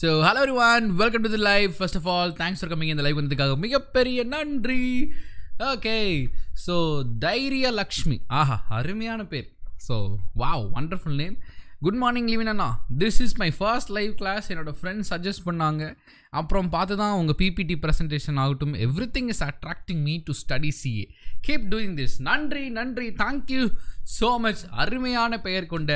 so hello ஒரு one welcome to the live first of all thanks for coming இந்த live வந்ததுக்காக மிகப்பெரிய நன்றி ஓகே ஸோ தைரிய லக்ஷ்மி ஆஹா அருமையான பேர் so wow wonderful name good morning லிவின் அண்ணா this is my first live class என்னோடய ஃப்ரெண்ட்ஸ் சஜஸ்ட் பண்ணாங்க அப்புறம் பார்த்து தான் உங்கள் பிபிடி ப்ரெசன்டேஷன் ஆகட்டும் everything is attracting me to study CA keep doing this நன்றி நன்றி தேங்க்யூ ஸோ மச் அருமையான பெயர் கொண்ட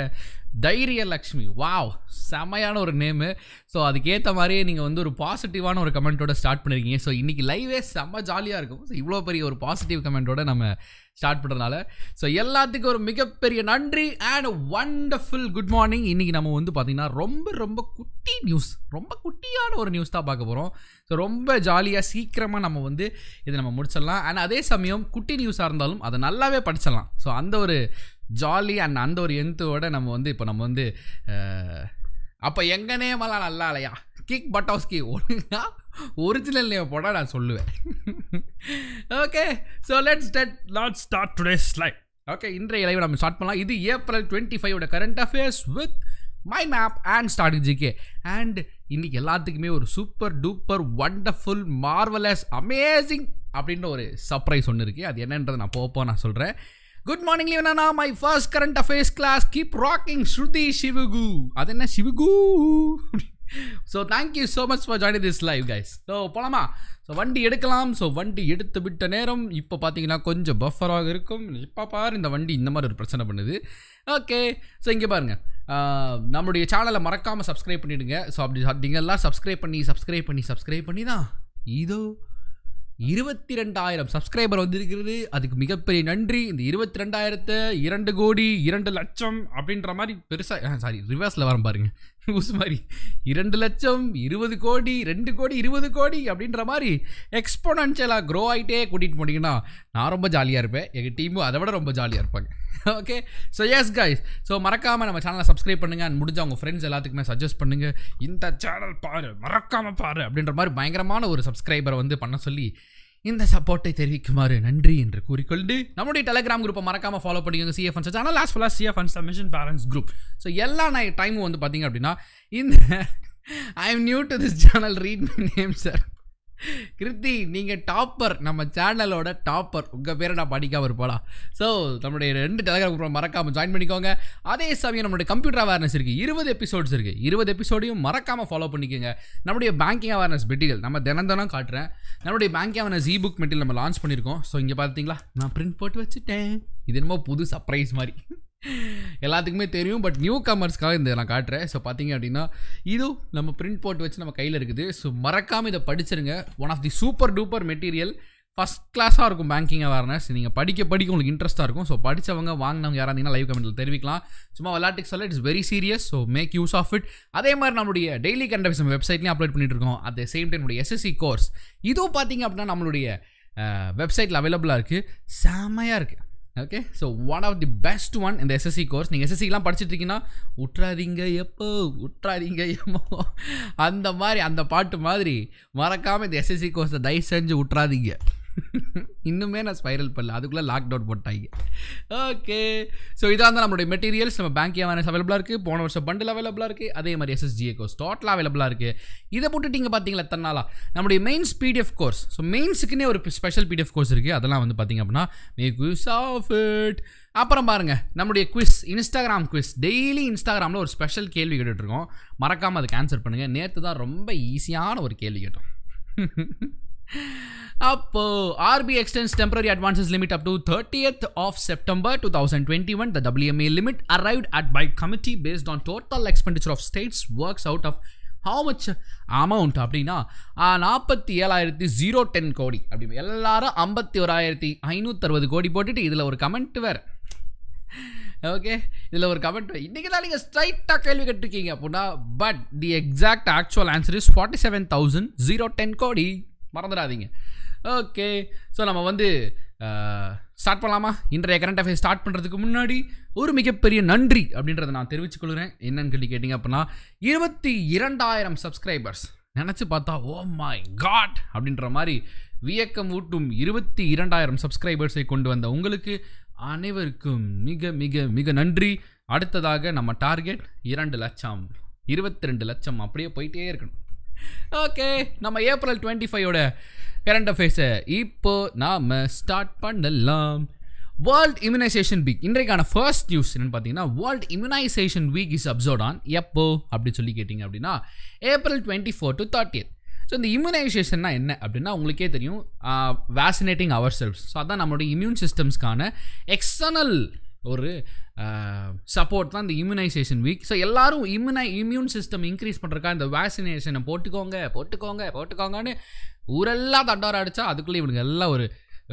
தைரியலக்ஷ்மி வாவ் செமையான ஒரு நேமு ஸோ அதுக்கேற்ற மாதிரியே நீங்கள் வந்து ஒரு பாசிட்டிவான ஒரு கமெண்ட்டோட ஸ்டார்ட் பண்ணியிருக்கீங்க ஸோ இன்றைக்கி லைவே செம்ம ஜாலியாக இருக்கும் ஸோ இவ்வளோ பெரிய ஒரு பாசிட்டிவ் கமெண்ட்டோட நம்ம ஸ்டார்ட் பண்ணுறதுனால ஸோ எல்லாத்துக்கும் ஒரு மிகப்பெரிய நன்றி அண்ட் ஒண்டர்ஃபுல் குட் மார்னிங் இன்றைக்கி நம்ம வந்து பார்த்திங்கன்னா ரொம்ப ரொம்ப குட்டி நியூஸ் ரொம்ப குட்டியான ஒரு நியூஸ் தான் பார்க்க போகிறோம் ஸோ ரொம்ப ஜாலியாக சீக்கிரமாக நம்ம வந்து இதை நம்ம முடிச்சிடலாம் அண்ட் அதே சமயம் குட்டி நியூஸாக இருந்தாலும் அதை நல்லாவே படிச்சிடலாம் ஸோ அந்த ஒரு ஜாலி அண்ட் அந்த ஒரு எந்தோட நம்ம வந்து இப்போ நம்ம வந்து அப்போ எங்கனே மலாம் நல்லா இல்லையா கிக் கி ஒழுங்கா ஒரிஜினல் நேம் போட நான் சொல்லுவேன் ஓகே ஸோ லெட்ஸ் டெட் நாட் ஸ்டார்ட் டுடே லைக் ஓகே இன்றைய இலைவை நம்ம ஸ்டார்ட் பண்ணலாம் இது ஏப்ரல் டுவெண்ட்டி ஃபைவோட current affairs with my map and ஸ்ட்ராட்டஜிக்கு அண்ட் இன்றைக்கி எல்லாத்துக்குமே ஒரு super duper wonderful marvellous amazing அப்படின்ற ஒரு சர்ப்ரைஸ் ஒன்று இருக்குது அது என்னன்றது நான் போப்போம் நான் சொல்கிறேன் குட் மார்னிங் லீவனா my first current affairs class keep rocking Shruti சிவகு அது என்ன சிவகு so thank you so much for join this live guys so போலாமா ஸோ வண்டி எடுக்கலாம் ஸோ வண்டி எடுத்து விட்ட நேரம் இப்போ பார்த்தீங்கன்னா கொஞ்சம் பஃபராக இருக்கும் இப்போ பாரு இந்த வண்டி இந்த மாதிரி ஒரு பிரச்சனை பண்ணுது ஓகே ஸோ இங்கே பாருங்கள் நம்மளுடைய சேனலை மறக்காமல் சப்ஸ்கிரைப் பண்ணிவிடுங்க ஸோ அப்படி அப்படிங்கெல்லாம் சப்ஸ்கிரைப் பண்ணி சப்ஸ்கிரைப் பண்ணி சப்ஸ்கிரைப் பண்ணி தான் இதோ இருபத்தி ரெண்டாயிரம் சப்ஸ்கிரைபர் வந்திருக்கிறது அதுக்கு மிகப்பெரிய நன்றி இந்த இருபத்தி ரெண்டாயிரத்தை இரண்டு கோடி இரண்டு லட்சம் அப்படின்ற மாதிரி பெருசாக சாரி ரிவர்ஸில் வரம் பாருங்க லூஸ் மாதிரி இரண்டு லட்சம் இருபது கோடி ரெண்டு கோடி இருபது கோடி அப்படின்ற மாதிரி எக்ஸ்போனன்ஷியலாக க்ரோ ஆகிட்டே கூட்டிகிட்டு போனீங்கன்னா நான் ரொம்ப ஜாலியாக இருப்பேன் எங்கள் டீமும் அதை விட ரொம்ப ஜாலியாக இருப்பாங்க okay so yes guys so மறக்காமல் நம்ம சேனலை சப்ஸ்கிரைப் பண்ணுங்கள் அண்ட் முடிஞ்ச உங்கள் ஃப்ரெண்ட்ஸ் எல்லாத்துக்குமே சஜஸ்ட் பண்ணுங்கள் இந்த சேனல் பாரு மறக்காமல் பாரு அப்படின்ற மாதிரி பயங்கரமான ஒரு சப்ஸ்கிரைபரை வந்து பண்ண சொல்லி இந்த சப்போர்ட்டை தெரிவிக்குமாறு நன்றி என்று கூறிக்கொண்டு நம்முடைய டெலகிராம் குரூப்பை மறக்காமல் ஃபாலோ பண்ணிக்கோங்க சிஎஃப் ஃபன்ஸ் ஆனால் லாஸ்ட் ஃபுல்லாக CF fans submission parents group so எல்லா நான் டைமும் வந்து பார்த்தீங்க அப்படின்னா இந்த I am new to this channel read my name sir Kriti நீங்கள் டாப்பர் நம்ம சேனலோட டாப்பர் உங்கள் பேரை நான் படிக்காமல் இருப்பாளா ஸோ நம்மளுடைய ரெண்டு டெலகிராம் குரூப் மறக்காமல் ஜாயின் பண்ணிக்கோங்க அதே சமயம் நம்மளுடைய கம்ப்யூட்டர் அவேர்னஸ் இருக்குது இருபது எபிசோட்ஸ் இருக்குது இருபது எபிசோடையும் மறக்காமல் ஃபாலோ பண்ணிக்கோங்க நம்முடைய பேங்கிங் அவேர்னஸ் மெட்டீரியல் நம்ம தினம் தினம் காட்டுறேன் நம்முடைய banking awareness e book material நம்ம லான்ச் பண்ணியிருக்கோம் ஸோ இங்கே பார்த்தீங்களா நான் ப்ரிண்ட் போட்டு வச்சுட்டேன் இது என்னமோ புது சர்ப்ரைஸ் மாதிரி எல்லாத்துக்குமே தெரியும் பட் நியூ கமர்ஸ்க்காக இந்த நான் காட்டுறேன் ஸோ பார்த்தீங்க அப்படின்னா இதுவும் நம்ம பிரிண்ட் போட்டு வச்சு நம்ம கையில் இருக்குது ஸோ மறக்காமல் இதை படிச்சிருங்க one of the super duper material first கிளாஸாக இருக்கும் பேங்கிங் அவேர்னஸ் நீங்கள் படிக்க படிக்க உங்களுக்கு இன்ட்ரெஸ்ட்டாக இருக்கும் ஸோ படித்தவங்க வாங்கினவங்க யாராக இருந்தீங்கன்னா லைவ் கமெண்ட்டில் தெரிவிக்கலாம் சும்மா விளாட்டுக்கு சொல்ல it's very serious so make use of it அதே மாதிரி நம்மளுடைய டெய்லி கண்டவிசம் வெப்சைட்லேயும் அப்லோட் பண்ணிட்டு இருக்கோம் அட் த சேம் டைம் நம்முடைய எஸ்எஸ்சி கோர்ஸ் இதுவும் பார்த்தீங்க அப்படின்னா நம்மளுடைய வெப்சைட்டில் அவைலபிளாக இருக்குது செமையாக இருக்குது okay so one of the best one இந்த எஸ்எஸ்சி கோர்ஸ் நீங்கள் எஸ்எஸ்சிக்கெலாம் படிச்சுட்டு இருக்கீங்கன்னா உற்றாதீங்க எப்போ உற்றாதீங்க எப்போ அந்த மாதிரி அந்த பாட்டு மாதிரி மறக்காமல் இந்த எஸ்எஸ்சி கோர்ஸை தயவு செஞ்சு உற்றாதீங்க இன்னுமே நான் ஸ்பைரல் பண்ணல அதுக்குள்ளே லாக்டவுன் போட்டாங்க ஓகே ஸோ இதாக இருந்தால் நம்மளுடைய மெட்டீரியல்ஸ் நம்ம பேங்க் ஏவானஸ் அவைலபிளாக இருக்குது போன வருஷம் பண்டில் அவைலபிளாக இருக்குது அதே மாதிரி எஸ்எஸ்ஜிஏ கோர்ஸ் டோட்டலாக அவைலபிளாக இருக்குது இதை போட்டுட்டிங்க பார்த்தீங்களா தன்னாலா நம்முடைய மெயின்ஸ் பிடிஎஃப் கோர்ஸ் ஸோ மெயின்ஸுக்குன்னே ஒரு ஸ்பெஷல் பிடிஎஃப் கோர்ஸ் இருக்குது அதெல்லாம் வந்து பார்த்திங்க அப்படின்னா மேக் யூஸ் ஆஃப் இட் அப்புறம் பாருங்கள் நம்முடைய குவிஸ் இன்ஸ்டாகிராம் குவிஸ் டெய்லி இன்ஸ்டாகிராமில் ஒரு ஸ்பெஷல் கேள்வி கேட்டுட்ருக்கோம் மறக்காமல் அதுக்கு ஆன்சர் பண்ணுங்கள் நேற்று தான் ரொம்ப ஈஸியான ஒரு கேள்வி கேட்டோம் Up, RB extends temporary advances limit up of September two thousand twenty one WMA limit arrived at by committee based on total expenditure of states works out of how much amount அப்படின்னா நாற்பத்தி ஏழாயிரத்தி zero ten கோடி அப்படி எல்லாரும் ஐம்பத்தி ஓராயிரத்தி ஐநூற்றறுபது கோடி போட்டுட்டு இதில் ஒரு கமெண்ட் வேறு ஓகே இதில் ஒரு கமெண்ட் இன்றைக்கி தான் நீங்கள் ஸ்ட்ரைட்டாக கேள்வி கேட்டிருக்கீங்க அப்படின்னா but the exact actual answer is forty seven thousand zero ten crore மறந்துடாதீங்க ஓகே ஸோ நம்ம வந்து ஸ்டார்ட் பண்ணலாமா இன்றைய கரண்ட் அஃபேர்ஸ் ஸ்டார்ட் பண்ணுறதுக்கு முன்னாடி ஒரு மிகப்பெரிய நன்றி அப்படின்றத நான் தெரிவிச்சுக்கொள்கிறேன் என்னன்னு சொல்லி கேட்டிங்க அப்படின்னா இருபத்தி இரண்டாயிரம் சப்ஸ்கிரைபர்ஸ் நினச்சி பார்த்தா ஓ மை காட் அப்படின்ற மாதிரி வியக்கம் ஊட்டும் இருபத்தி இரண்டாயிரம் சப்ஸ்கிரைபர்ஸை கொண்டு வந்த உங்களுக்கு அனைவருக்கும் மிக மிக மிக நன்றி அடுத்ததாக நம்ம டார்கெட் இரண்டு லட்சம் இருபத்தி ரெண்டு லட்சம் அப்படியே போயிட்டே இருக்கணும் ஓகே நம்ம ஏப்ரல் டுவெண்ட்டி ஃபைவோட கரண்ட் அஃபேர்ஸை இப்போ நாம் ஸ்டார்ட் பண்ணலாம் வேர்ல்ட் இம்யூனைசேஷன் வீக் இன்றைக்கான ஃபர்ஸ்ட் நியூஸ் என்னென்னு பார்த்தீங்கன்னா world immunisation week is observed on எப்போ அப்படின்னு சொல்லி கேட்டிங்க அப்படின்னா April twenty four to so இந்த இம்யூனைசேஷன்னா என்ன அப்படின்னா உங்களுக்கே தெரியும் வேக்சினேட்டிங் அவர் செல்ஸ் ஸோ அதான் நம்மளுடைய இம்யூன் சிஸ்டம்ஸ்க்கான எக்ஸ்டர்னல் ஒரு சப்போர்ட் தான் இந்த இம்யூனைசேஷன் வீக் ஸோ எல்லோரும் இம்யூனை இம்யூன் சிஸ்டம் இன்க்ரீஸ் பண்ணுறக்கா இந்த வேக்சினேஷனை போட்டுக்கோங்க போட்டுக்கோங்க போட்டுக்கோங்கன்னு ஊரெல்லாம் தண்டோரம் அடித்தா அதுக்குள்ளே இவனுக்கு எல்லாம் ஒரு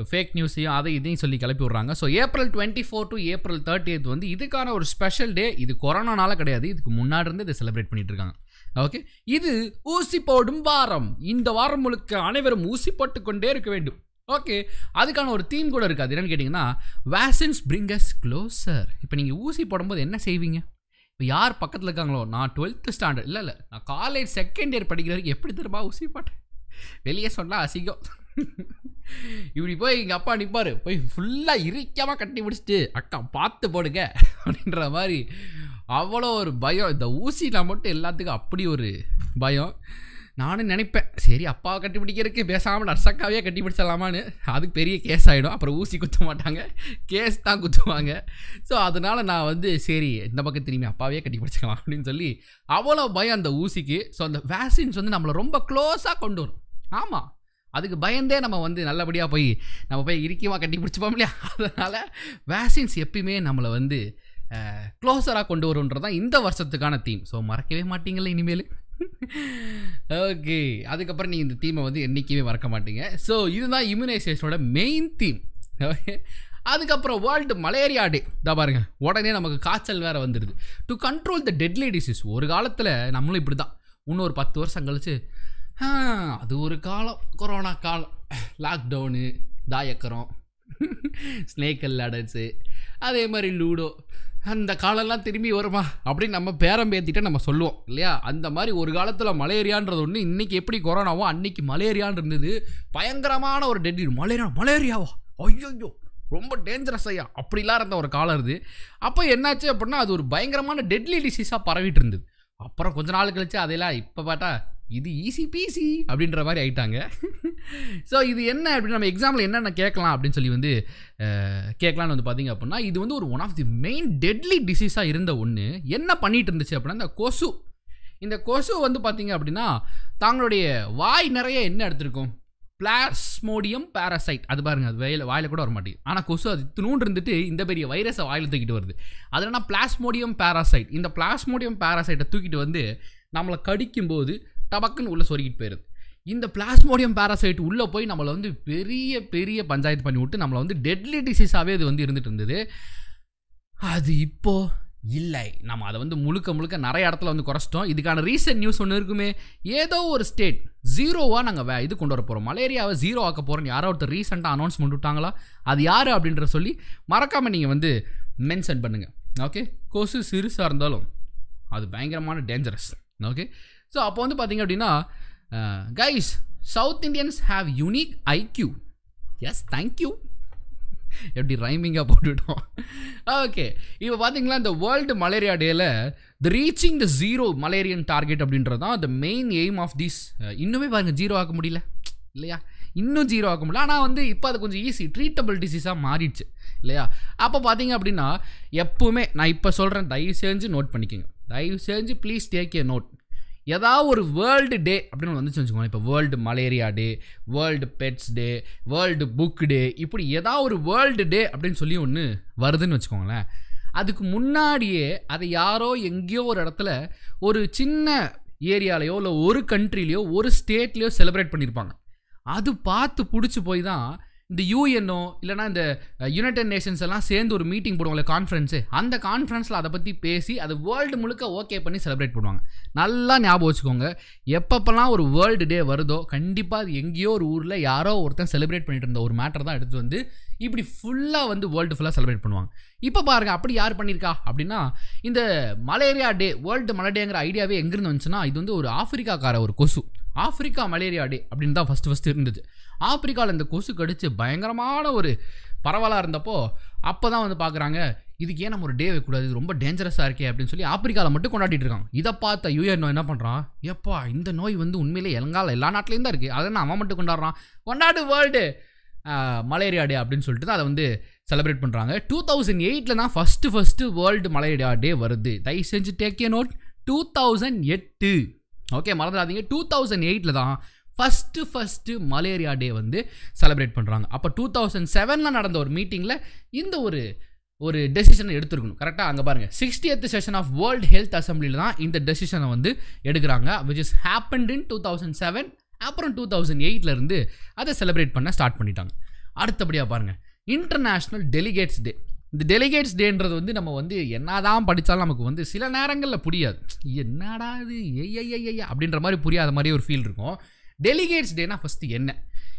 ஃபேக் நியூஸையும் அதை இதையும் சொல்லி கிளப்பி விட்றாங்க so April twenty four to April thirtieth வந்து இதுக்கான ஒரு ஸ்பெஷல் டே இது கொரோனானால கிடையாது இதுக்கு முன்னாடி இருந்து இதை செலிப்ரேட் பண்ணிட்டு இருக்காங்க ஓகே இது ஊசி போடும் வாரம் இந்த வாரம் முழுக்க அனைவரும் ஊசி போட்டுக்கொண்டே இருக்க வேண்டும் ஓகே அதுக்கான ஒரு தீம் கூட இருக்காது என்னென்னு கேட்டிங்கன்னா வேசின்ஸ் பிரிங்கஸ் க்ளோஸர் க்ளோசர் இப்போ நீங்கள் ஊசி போடும்போது என்ன செய்வீங்க இப்போ யார் பக்கத்தில் இருக்காங்களோ நான் டுவெல்த்து ஸ்டாண்டர்ட் இல்லை இல்லை நான் காலேஜ் செகண்ட் இயர் படிக்கிற வரைக்கும் எப்படி திரும்ப ஊசி போட்டேன் வெளியே சொன்னால் அசிங்கம் இப்படி போய் எங்கள் அப்பா நிற்பார் போய் ஃபுல்லாக இறுக்கியமாக கட்டி பிடிச்சிட்டு அக்கா பார்த்து போடுங்க அப்படின்ற மாதிரி அவ்வளோ ஒரு பயம் இந்த ஊசியில் மட்டும் எல்லாத்துக்கும் அப்படி ஒரு பயம் நானும் நினைப்பேன் சரி அப்பாவை கட்டிப்பிடிக்கிறதுக்கு பேசாமல் நர்சக்காவே கட்டி பிடிச்சிடலாமான்னு அதுக்கு பெரிய கேஸ் ஆகிடும் அப்புறம் ஊசி குத்த மாட்டாங்க கேஸ் தான் குத்துவாங்க ஸோ அதனால் நான் வந்து சரி இந்த பக்கம் திரும்பி அப்பாவே கட்டி பிடிச்சிக்கலாம் அப்படின்னு சொல்லி அவ்வளோ பயம் அந்த ஊசிக்கு ஸோ அந்த வேக்சின்ஸ் வந்து நம்மளை ரொம்ப க்ளோஸாக கொண்டு வரும் ஆமாம் அதுக்கு பயந்தே நம்ம வந்து நல்லபடியாக போய் நம்ம போய் இறுக்கியமாக கட்டி பிடிச்சிப்போம் இல்லையா அதனால் வேக்சின்ஸ் எப்பயுமே நம்மளை வந்து க்ளோஸராக கொண்டு வரும்ன்றது தான் இந்த வருஷத்துக்கான தீம் ஸோ மறக்கவே மாட்டிங்களே இனிமேல் ஓகே அதுக்கப்புறம் நீங்கள் இந்த தீமை வந்து என்றைக்குமே மறக்க மாட்டீங்க ஸோ இதுதான் இம்யூனைசேஷனோட மெயின் தீம் அதுக்கப்புறம் வேர்ல்டு மலேரியா டே தான் பாருங்க உடனே நமக்கு காய்ச்சல் வேறு வந்துடுது to control the deadly disease ஒரு காலத்தில் நம்மளும் இப்படி தான் இன்னொரு பத்து வருஷம் கழிச்சு அது ஒரு காலம் கொரோனா காலம் லாக்டவுனு தாயக்கரம் ஸ்னேக் அடர்ஸு அதே மாதிரி லூடோ அந்த காலம்லாம் திரும்பி வருமா அப்படின்னு நம்ம பேரம் பேத்திட்டே நம்ம சொல்லுவோம் இல்லையா அந்த மாதிரி ஒரு காலத்தில் மலேரியான்றது ஒன்று இன்றைக்கி எப்படி கொரோனாவோ அன்னைக்கு மலேரியான்னு இருந்தது பயங்கரமான ஒரு டெட்டி மலேரியா மலேரியாவா ஐயோ ரொம்ப டேஞ்சரஸ் ஐயா அப்படிலாம் இருந்த ஒரு காலம் இருது அப்போ என்னாச்சு அப்படின்னா அது ஒரு பயங்கரமான டெட்லி டிசீஸாக பரவிட்டு இருந்தது அப்புறம் கொஞ்ச நாள் கழிச்சு அதெல்லாம் இப்போ பார்த்தா இது ஈஸி பீசி அப்படின்ற மாதிரி ஆயிட்டாங்க ஸோ இது என்ன அப்படின்னு நம்ம எக்ஸாமில் என்னென்ன கேட்கலாம் அப்படின்னு சொல்லி வந்து கேட்கலான்னு வந்து பார்த்தீங்க அப்படின்னா இது வந்து ஒரு one of the main deadly டிசீஸாக இருந்த ஒன்று என்ன பண்ணிகிட்டு இருந்துச்சு அப்படின்னா இந்த கொசு இந்த கொசு வந்து பார்த்தீங்க அப்படின்னா தாங்களுடைய வாய் நிறைய என்ன எடுத்திருக்கும் பிளாஸ்மோடியம் பேரசைட் அது பாருங்கள் அது வயல வாயில் கூட வர மாட்டேங்குது ஆனால் கொசு அது தினூன் இருந்துட்டு இந்த பெரிய வைரஸை வாயில் தூக்கிட்டு வருது அதனால் பிளாஸ்மோடியம் பேராசைட் இந்த பிளாஸ்மோடியம் பேராசைட்டை தூக்கிட்டு வந்து நம்மளை கடிக்கும்போது டபக்குன்னு உள்ளே சொருகிட்டு போயிடுது இந்த பிளாஸ்மோடியம் பேராசைட் உள்ளே போய் நம்மளை வந்து பெரிய பெரிய பஞ்சாயத்து பண்ணி விட்டு நம்மளை வந்து டெட்லி டிசீஸாகவே இது வந்து இருந்துகிட்டு இருந்தது அது இப்போது இல்லை நம்ம அதை வந்து முழுக்க முழுக்க நிறைய இடத்துல வந்து குறைச்சிட்டோம் இதுக்கான ரீசெண்ட் நியூஸ் ஒன்று இருக்குமே ஏதோ ஒரு ஸ்டேட் ஜீரோவாக நாங்கள் வே இது கொண்டு வர போகிறோம் மலேரியாவை ஜீரோ ஆக்க போகிறோன்னு யாரோ ஒருத்தர் ரீசெண்டாக அனௌன்ஸ் பண்ணிவிட்டாங்களா அது யார் அப்படின்ற சொல்லி மறக்காமல் நீங்கள் வந்து மென்ஷன் பண்ணுங்கள் ஓகே கொசு சிறுசாக இருந்தாலும் அது பயங்கரமான டேஞ்சரஸ் ஓகே ஸோ அப்போ வந்து பார்த்தீங்க அப்படின்னா guys south Indians have unique IQ yes thank you எப்படி ரைமிங்காக போட்டுவிட்டோம் ஓகே இப்போ பார்த்தீங்களா இந்த வேர்ல்டு மலேரியா டேயில் the reaching the zero malaria target அப்படின்றது தான் the main aim of this இன்னுமே பாருங்கள் ஜீரோ ஆக்க முடியல இல்லையா இன்னும் ஜீரோ ஆக்க முடியல ஆனால் வந்து இப்போ அது கொஞ்சம் ஈஸி ட்ரீட்டபிள் டிசீஸாக மாறிடுச்சு இல்லையா அப்போ பார்த்தீங்க அப்படின்னா எப்போவுமே நான் இப்போ சொல்கிறேன் தயவு செஞ்சு நோட் பண்ணிக்கோங்க தயவு செஞ்சு ப்ளீஸ் டேக் ஏ நோட் ஏதாவது ஒரு வேர்ல்டு டே அப்படின்னு வந்துச்சு வச்சுக்கோங்க இப்போ world malaria day world pets day world book day இப்படி ஏதாவது ஒரு வேர்ல்டு டே அப்படின்னு சொல்லி ஒன்று வருதுன்னு வச்சுக்கோங்களேன் அதுக்கு முன்னாடியே அதை யாரோ எங்கேயோ ஒரு இடத்துல ஒரு சின்ன ஏரியாலேயோ இல்லை ஒரு கண்ட்ரிலேயோ ஒரு ஸ்டேட்லேயோ செலிப்ரேட் பண்ணியிருப்பாங்க அது பார்த்து பிடிச்சி போய் தான் இந்த யூஎன்ஓ இல்லைனா இந்த யுனைடெட் நேஷன்ஸ் எல்லாம் சேர்ந்து ஒரு மீட்டிங் போடுவாங்களே கான்ஃபரன்ஸு அந்த கான்ஃபரன்ஸில் அதை பற்றி பேசி அது வேர்ல்டு முழுக்க ஓகே பண்ணி செலிப்ரேட் பண்ணுவாங்க நல்லா ஞாபகம் வச்சுக்கோங்க எப்பப்பெல்லாம் ஒரு வேர்ல்டு டே வருதோ கண்டிப்பாக அது எங்கேயோ ஒரு ஊரில் யாரோ ஒருத்தன் செலிப்ரேட் பண்ணிட்டு இருந்த ஒரு மேட்டர் தான் எடுத்து வந்து இப்படி ஃபுல்லாக வந்து வேர்ல்டு ஃபுல்லாக செலிப்ரேட் பண்ணுவாங்க இப்போ பாருங்கள் அப்படி யார் பண்ணியிருக்கா அப்படின்னா இந்த மலேரியா டே வேர்ல்டு மலடேங்கிற ஐடியாவே எங்கேருந்து வந்துச்சுன்னா இது வந்து ஒரு ஆஃப்ரிக்காக்கார ஒரு கொசு ஆஃப்ரிக்கா மலேரியா டே அப்படின்னு தான் ஃபஸ்ட்டு ஃபஸ்ட்டு இருந்தது ஆப்பிரிக்காவில் இந்த கொசு கடித்து பயங்கரமான ஒரு பரவலாக இருந்தப்போ அப்போ தான் வந்து பார்க்குறாங்க இதுக்கு ஏன் நம்ம ஒரு டே வைக்கக்கூடாது இது ரொம்ப டேஞ்சரஸாக இருக்கே அப்படின்னு சொல்லி ஆப்பிரிக்காவில் மட்டும் கொண்டாடிட்டு இருக்காங்க இதை பார்த்த யூஎன் நோய் என்ன பண்ணுறான் எப்பா இந்த நோய் வந்து உண்மையிலே இலங்கால எல்லா நாட்டிலையும் தான் இருக்குது அதை நான் அவன் மட்டும் கொண்டாடுறான் கொண்டாடு வேர்ல்டு மலேரியா டே அப்படின்னு சொல்லிட்டு தான் அதை வந்து செலிப்ரேட் பண்ணுறாங்க டூ தௌசண்ட் எயிட்டில் தான் first first world malaria day வருது தயவு செஞ்சு take a note two thousand எட்டு ஓகே மறந்துடாதீங்க டூ தௌசண்ட் எயிட்டில் தான் ஃபஸ்ட்டு ஃபஸ்ட்டு மலேரியா டே வந்து செலிப்ரேட் பண்ணுறாங்க அப்போ டூ தௌசண்ட் செவனில் நடந்த ஒரு மீட்டிங்கில் இந்த ஒரு ஒரு டெசிஷனை எடுத்துருக்கணும் கரெக்டாக அங்கே பாருங்கள் sixtieth session of world health அசம்பிளியில் தான் இந்த டெசிஷனை வந்து எடுக்கிறாங்க which is happened in two thousand seven அப்புறம் டூ தௌசண்ட் எயிட்லேருந்து அதை செலிப்ரேட் பண்ண ஸ்டார்ட் பண்ணிட்டாங்க அடுத்தபடியாக பாருங்கள் இன்டர்நேஷ்னல் டெலிகேட்ஸ் டே இந்த டெலிகேட்ஸ் டேன்றது வந்து நம்ம வந்து என்ன தான் படித்தாலும் நமக்கு வந்து சில நேரங்களில் புரியாது என்னடா இது ஐயா அப்படின்ற மாதிரி புரியாத மாதிரி ஒரு ஃபீல் இருக்கும் டெலிகேட்ஸ் டேனா ஃபஸ்ட்டு என்ன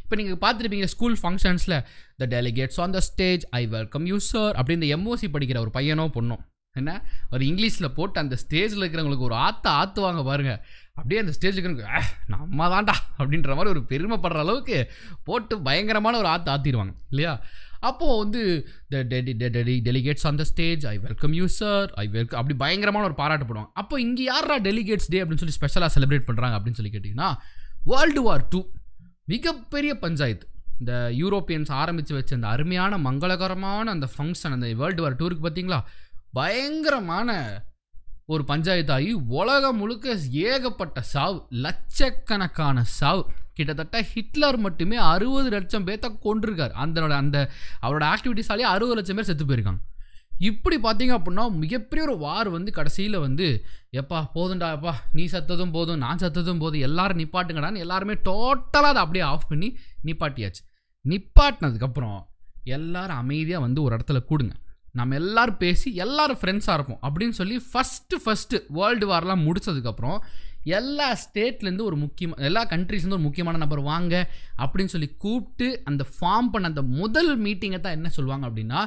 இப்போ நீங்கள் பார்த்துருப்பீங்க ஸ்கூல் ஃபங்க்ஷன்ஸில் the delegates on the stage I welcome you sir அப்படின்னு இந்த எம்ஓசி படிக்கிற ஒரு பையனோ பொண்ணும் என்ன ஒரு இங்கிலீஷில் போட்டு அந்த ஸ்டேஜில் இருக்கிறவங்களுக்கு ஒரு ஆத்த ஆற்றுவாங்க பாருங்கள் அப்படியே அந்த ஸ்டேஜில் இருக்கிறவங்க நம்ம தான்டா அப்படின்ற மாதிரி ஒரு பெருமைப்படுற அளவுக்கு போட்டு பயங்கரமான ஒரு ஆற்று ஆற்றிடுவாங்க இல்லையா அப்போது வந்து த டெடி டெடி delegates on the stage I welcome you sir I welcome அப்படி பயங்கரமான ஒரு பாராட்டு போடுவாங்க அப்போ இங்கே யாரா டெலிகேட்ஸ் டே அப்படின்னு சொல்லி ஸ்பெஷலாக செலிப்ரேட் பண்ணுறாங்க அப்படின்னு சொல்லி கேட்டிங்கன்னா வேர்ல்டு வார் டூ மிகப்பெரிய பஞ்சாயத்து இந்த யூரோப்பியன்ஸ் ஆரம்பித்து வச்ச அந்த அருமையான மங்களகரமான அந்த ஃபங்க்ஷன் அந்த வேர்ல்டு வார் டூருக்கு பார்த்தீங்களா பயங்கரமான ஒரு பஞ்சாயத்தாகி உலகம் முழுக்க ஏகப்பட்ட சாவு லட்சக்கணக்கான சாவு கிட்டத்தட்ட ஹிட்லர் மட்டுமே அறுபது லட்சம் பேர்த்த கொண்டிருக்கார் அந்த அந்த அவரோட ஆக்டிவிட்டிஸாலேயே அறுபது லட்சம் பேர் செத்து போயிருக்காங்க இப்படி பார்த்தீங்க அப்படின்னா மிகப்பெரிய ஒரு வார் வந்து கடைசியில் வந்து எப்பா போதுண்டா எப்பா நீ சத்ததும் போதும் நான் சத்ததும் போதும் எல்லோரும் நிப்பாட்டுங்கடான்னு எல்லாருமே டோட்டலாக அதை அப்படியே ஆஃப் பண்ணி நிப்பாட்டியாச்சு நிப்பாட்டினதுக்கப்புறம் எல்லோரும் அமைதியாக வந்து ஒரு இடத்துல கூடுங்க நம்ம எல்லோரும் பேசி எல்லோரும் ஃப்ரெண்ட்ஸாக இருப்போம் அப்படின்னு சொல்லி ஃபஸ்ட்டு ஃபஸ்ட்டு வேர்ல்டு வார்லாம் முடித்ததுக்கப்புறம் எல்லா ஸ்டேட்லேருந்து ஒரு முக்கியமாக எல்லா கண்ட்ரிஸ்லேருந்து ஒரு முக்கியமான நபர் வாங்க அப்படின்னு சொல்லி கூப்பிட்டு அந்த ஃபார்ம் பண்ண அந்த முதல் மீட்டிங்கை தான் என்ன சொல்லுவாங்க அப்படின்னா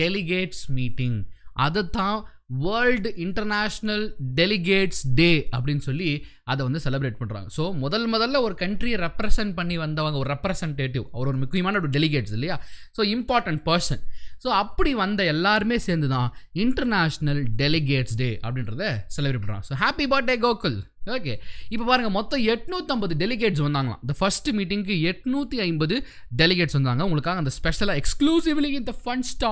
டெலிகேட்ஸ் மீட்டிங் அதைத்தான் வேர்ல்டு இன்டர்நேஷ்னல் டெலிகேட்ஸ் டே அப்படின்னு சொல்லி அதை வந்து செலிப்ரேட் பண்ணுறாங்க ஸோ முதல் முதல்ல ஒரு கண்ட்ரியை ரெப்ரசன்ட் பண்ணி வந்தவங்க ஒரு ரெப்ரசன்டேட்டிவ் அவர் ஒரு முக்கியமான ஒரு டெலிகேட்ஸ் இல்லையா ஸோ இம்பார்ட்டன்ட் பர்சன் ஸோ அப்படி வந்த எல்லாருமே சேர்ந்து தான் இன்டர்நேஷ்னல் டெலிகேட்ஸ் டே அப்படின்றத செலிப்ரேட் பண்ணுறாங்க so happy birthday Gokul okay இப்போ பாருங்கள் மொத்தம் எட்நூற்றம்பது டெலிகேட்ஸ் வந்தாங்களாம் இந்த ஃபர்ஸ்ட் மீட்டிங்க்கு எட்நூற்றி ஐம்பது டெலிகேட்ஸ் வந்தாங்க உங்களுக்காக அந்த ஸ்பெஷலாக எக்ஸ்க்ளூசிவ்லி இந்த ஃபன் ஸ்டா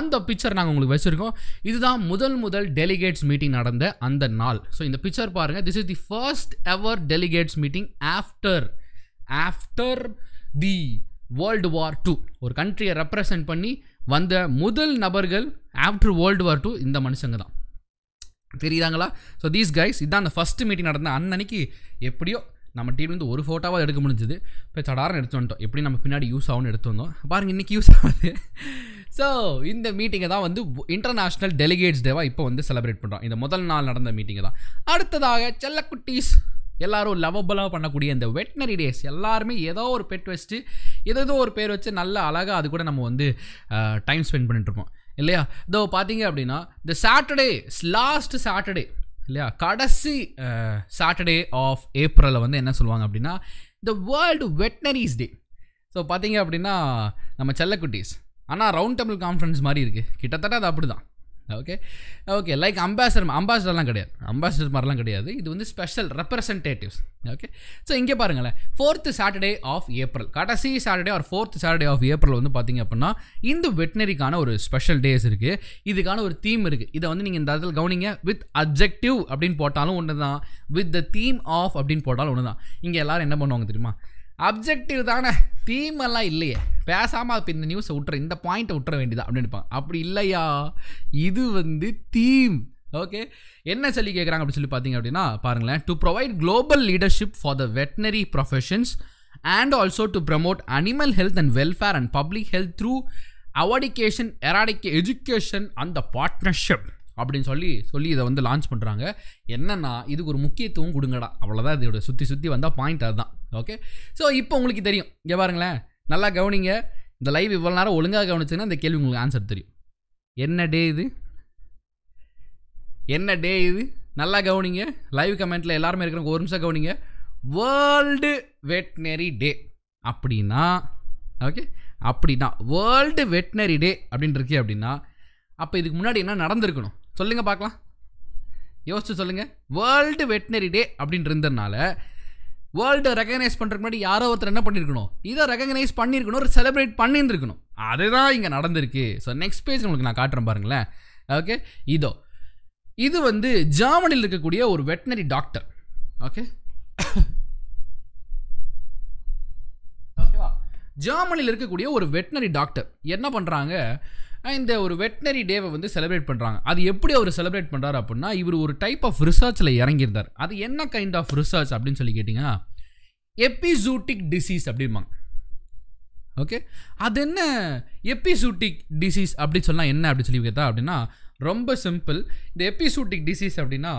அந்த பிக்சர் நாங்கள் உங்களுக்கு வச்சுருக்கோம் இதுதான் முதல் முதல் டெலிகேட்ஸ் மீட்டிங் நடந்த அந்த நாள் ஸோ இந்த பிக்சர் பாருங்கள் this is the first ever delegates meeting after after the world war two ஒரு கண்ட்ரியை ரெப்ரசன்ட் பண்ணி வந்த முதல் நபர்கள் ஆஃப்டர் வேர்ல்டு வார் டூ இந்த மனுஷங்க தான் தெரியுதாங்களா ஸோ தீஸ் கைஸ் இதான் அந்த ஃபஸ்ட்டு மீட்டிங் நடந்த அன்னன்னைக்கு எப்படியோ நம்ம டீம்லேருந்து ஒரு ஃபோட்டோவாக எடுக்க முடிஞ்சது இப்போ சடாரம் எடுத்து வந்துட்டோம் எப்படி நம்ம பின்னாடி யூஸ் ஆகும்னு எடுத்து வந்தோம் பாருங்கள் இன்றைக்கி யூஸ் ஆகுது ஸோ இந்த மீட்டிங்கை தான் வந்து இன்டர்நேஷ்னல் டெலிகேட்ஸ் டேவாக இப்போ வந்து செலிப்ரேட் பண்ணுறோம் இந்த முதல் நாள் நடந்த மீட்டிங்கை தான் அடுத்ததாக செல்லக்குட்டீஸ் எல்லோரும் லவபலாக பண்ணக்கூடிய இந்த வெட்னரி டேஸ் எல்லாருமே ஏதோ ஒரு பெட் வச்சுட்டு ஏதோ ஒரு பேர் வச்சு நல்ல அழகாக அது கூட நம்ம வந்து டைம் ஸ்பெண்ட் பண்ணிட்டுருப்போம் இல்லையா இதோ பார்த்தீங்க அப்படின்னா த சாட்டர்டே லாஸ்ட் சாட்டர்டே இல்லையா கடைசி சாட்டர்டே ஆஃப் ஏப்ரலில் வந்து என்ன சொல்லுவாங்க அப்படின்னா த வேர்ல்டு வெட்டனரிஸ் டே ஸோ பார்த்தீங்க அப்படின்னா நம்ம செல்லக்குட்டீஸ் ஆனால் ரவுண்ட் டேபிள் கான்ஃபரன்ஸ் மாதிரி இருக்குது கிட்டத்தட்ட அது அப்படி தான் ஓகே ஓகே லைக் அம்பாசடர் அம்பாசடர்லாம் கிடையாது அம்பாசிடர் மாதிரிலாம் கிடையாது இது வந்து ஸ்பெஷல் ரெப்ரசன்டேட்டிவ்ஸ் ஓகே ஸோ இங்கே பாருங்களேன் ஃபோர்த்து சாட்டர்டே ஆஃப் ஏப்ரல் கடைசி Saturday or fourth Saturday of April வந்து பார்த்தீங்க அப்படின்னா இந்த வெட்டினரிக்கான ஒரு ஸ்பெஷல் டேஸ் இருக்குது இதுக்கான ஒரு தீம் இருக்குது இதை வந்து நீங்கள் இந்த இடத்துல கவனிங்க வித் அப்ஜெக்டிவ் அப்படின்னு போட்டாலும் ஒன்று தான் வித் த தீம் ஆஃப் அப்படின்னு போட்டாலும் ஒன்று தான் இங்கே எல்லோரும் என்ன பண்ணுவாங்க தெரியுமா அப்ஜெக்டிவ் தானே தீம் எல்லாம் இல்லையே பேசாமல் இப்போ இந்த நியூஸை விட்டுற இந்த பாயிண்ட்டை விட்டுற வேண்டியதா அப்படின்னு அப்படி இல்லையா இது வந்து தீம் ஓகே என்ன சொல்லி கேட்குறாங்க அப்படின்னு சொல்லி பார்த்தீங்க அப்படின்னா பாருங்களேன் to provide global leadership for the veterinary professions and also to promote animal health and welfare and public health through advocation எராடிக்கே எஜுகேஷன் அந்த பார்ட்னர்ஷிப் அப்படின்னு சொல்லி சொல்லி இதை வந்து லான்ச் பண்ணுறாங்க என்னென்னா இதுக்கு ஒரு முக்கியத்துவம் கொடுங்கடா அவ்வளோதான் இதோட சுற்றி சுற்றி வந்தால் பாயிண்ட் அதுதான் ஓகே ஸோ இப்போ உங்களுக்கு தெரியும் இங்கே பாருங்களேன் நல்லா கவனிங்க இந்த லைவ் இவ்வளோ நேரம் ஒழுங்காக கவனிச்சுன்னா இந்த கேள்வி உங்களுக்கு ஆன்சர் தெரியும் என்ன டே இது என்ன டே இது நல்லா கவனிங்க லைவ் கமெண்ட்டில் எல்லாருமே இருக்கிறவங்க ஒரு நிமிஷம் கவனிங்க வேர்ல்டு வெட்னரி டே அப்படின்னா ஓகே அப்படின்னா வேர்ல்டு வெட்னரி டே அப்படின்னு இருக்கே அப்படின்னா அப்போ இதுக்கு முன்னாடி என்ன நடந்திருக்கணும் சொல்லுங்கள் பார்க்கலாம் யோசிச்சு சொல்லுங்கள் வேர்ல்டு வெட்டினரி டே அப்படின்னு இருந்ததுனால வேர்ல்டு ரெகனைஸ் பண்ணுறதுக்கு முன்னாடி யாரோ ஒருத்தர் என்ன பண்ணியிருக்கணும் இதை ரெகனைஸ் பண்ணியிருக்கணும் ஒரு செலிப்ரேட் பண்ணியிருந்துருக்கணும் அதுதான் இங்கே நடந்திருக்கு ஸோ நெக்ஸ்ட் பேஜ் உங்களுக்கு நான் காட்டுறேன் பாருங்களேன் ஓகே இதோ இது வந்து ஜெர்மனியில் இருக்கக்கூடிய ஒரு வெட்டினரி டாக்டர் ஓகே ஓகேவா ஜெர்மனியில் இருக்கக்கூடிய ஒரு வெட்டினரி டாக்டர் என்ன பண்ணுறாங்க இந்த ஒரு வெட்டினரி டேவை வந்து செலிப்ரேட் பண்ணுறாங்க அது எப்படி அவர் செலிப்ரேட் பண்ணுறாரு அப்படின்னா இவர் ஒரு டைப் ஆஃப் ரிசர்ச்சில் இறங்கியிருந்தார் அது என்ன கைண்ட் ஆஃப் ரிசர்ச் அப்படின்னு சொல்லி கேட்டிங்கன்னா எபிசூட்டிக் டிசீஸ் அப்படிம்பாங்க ஓகே அது என்ன எபிசூட்டிக் டிசீஸ் அப்படின்னு சொன்னால் என்ன அப்படின்னு சொல்லி கேட்டா அப்படின்னா ரொம்ப சிம்பிள் இந்த எபிசூட்டிக் டிசீஸ் அப்படின்னா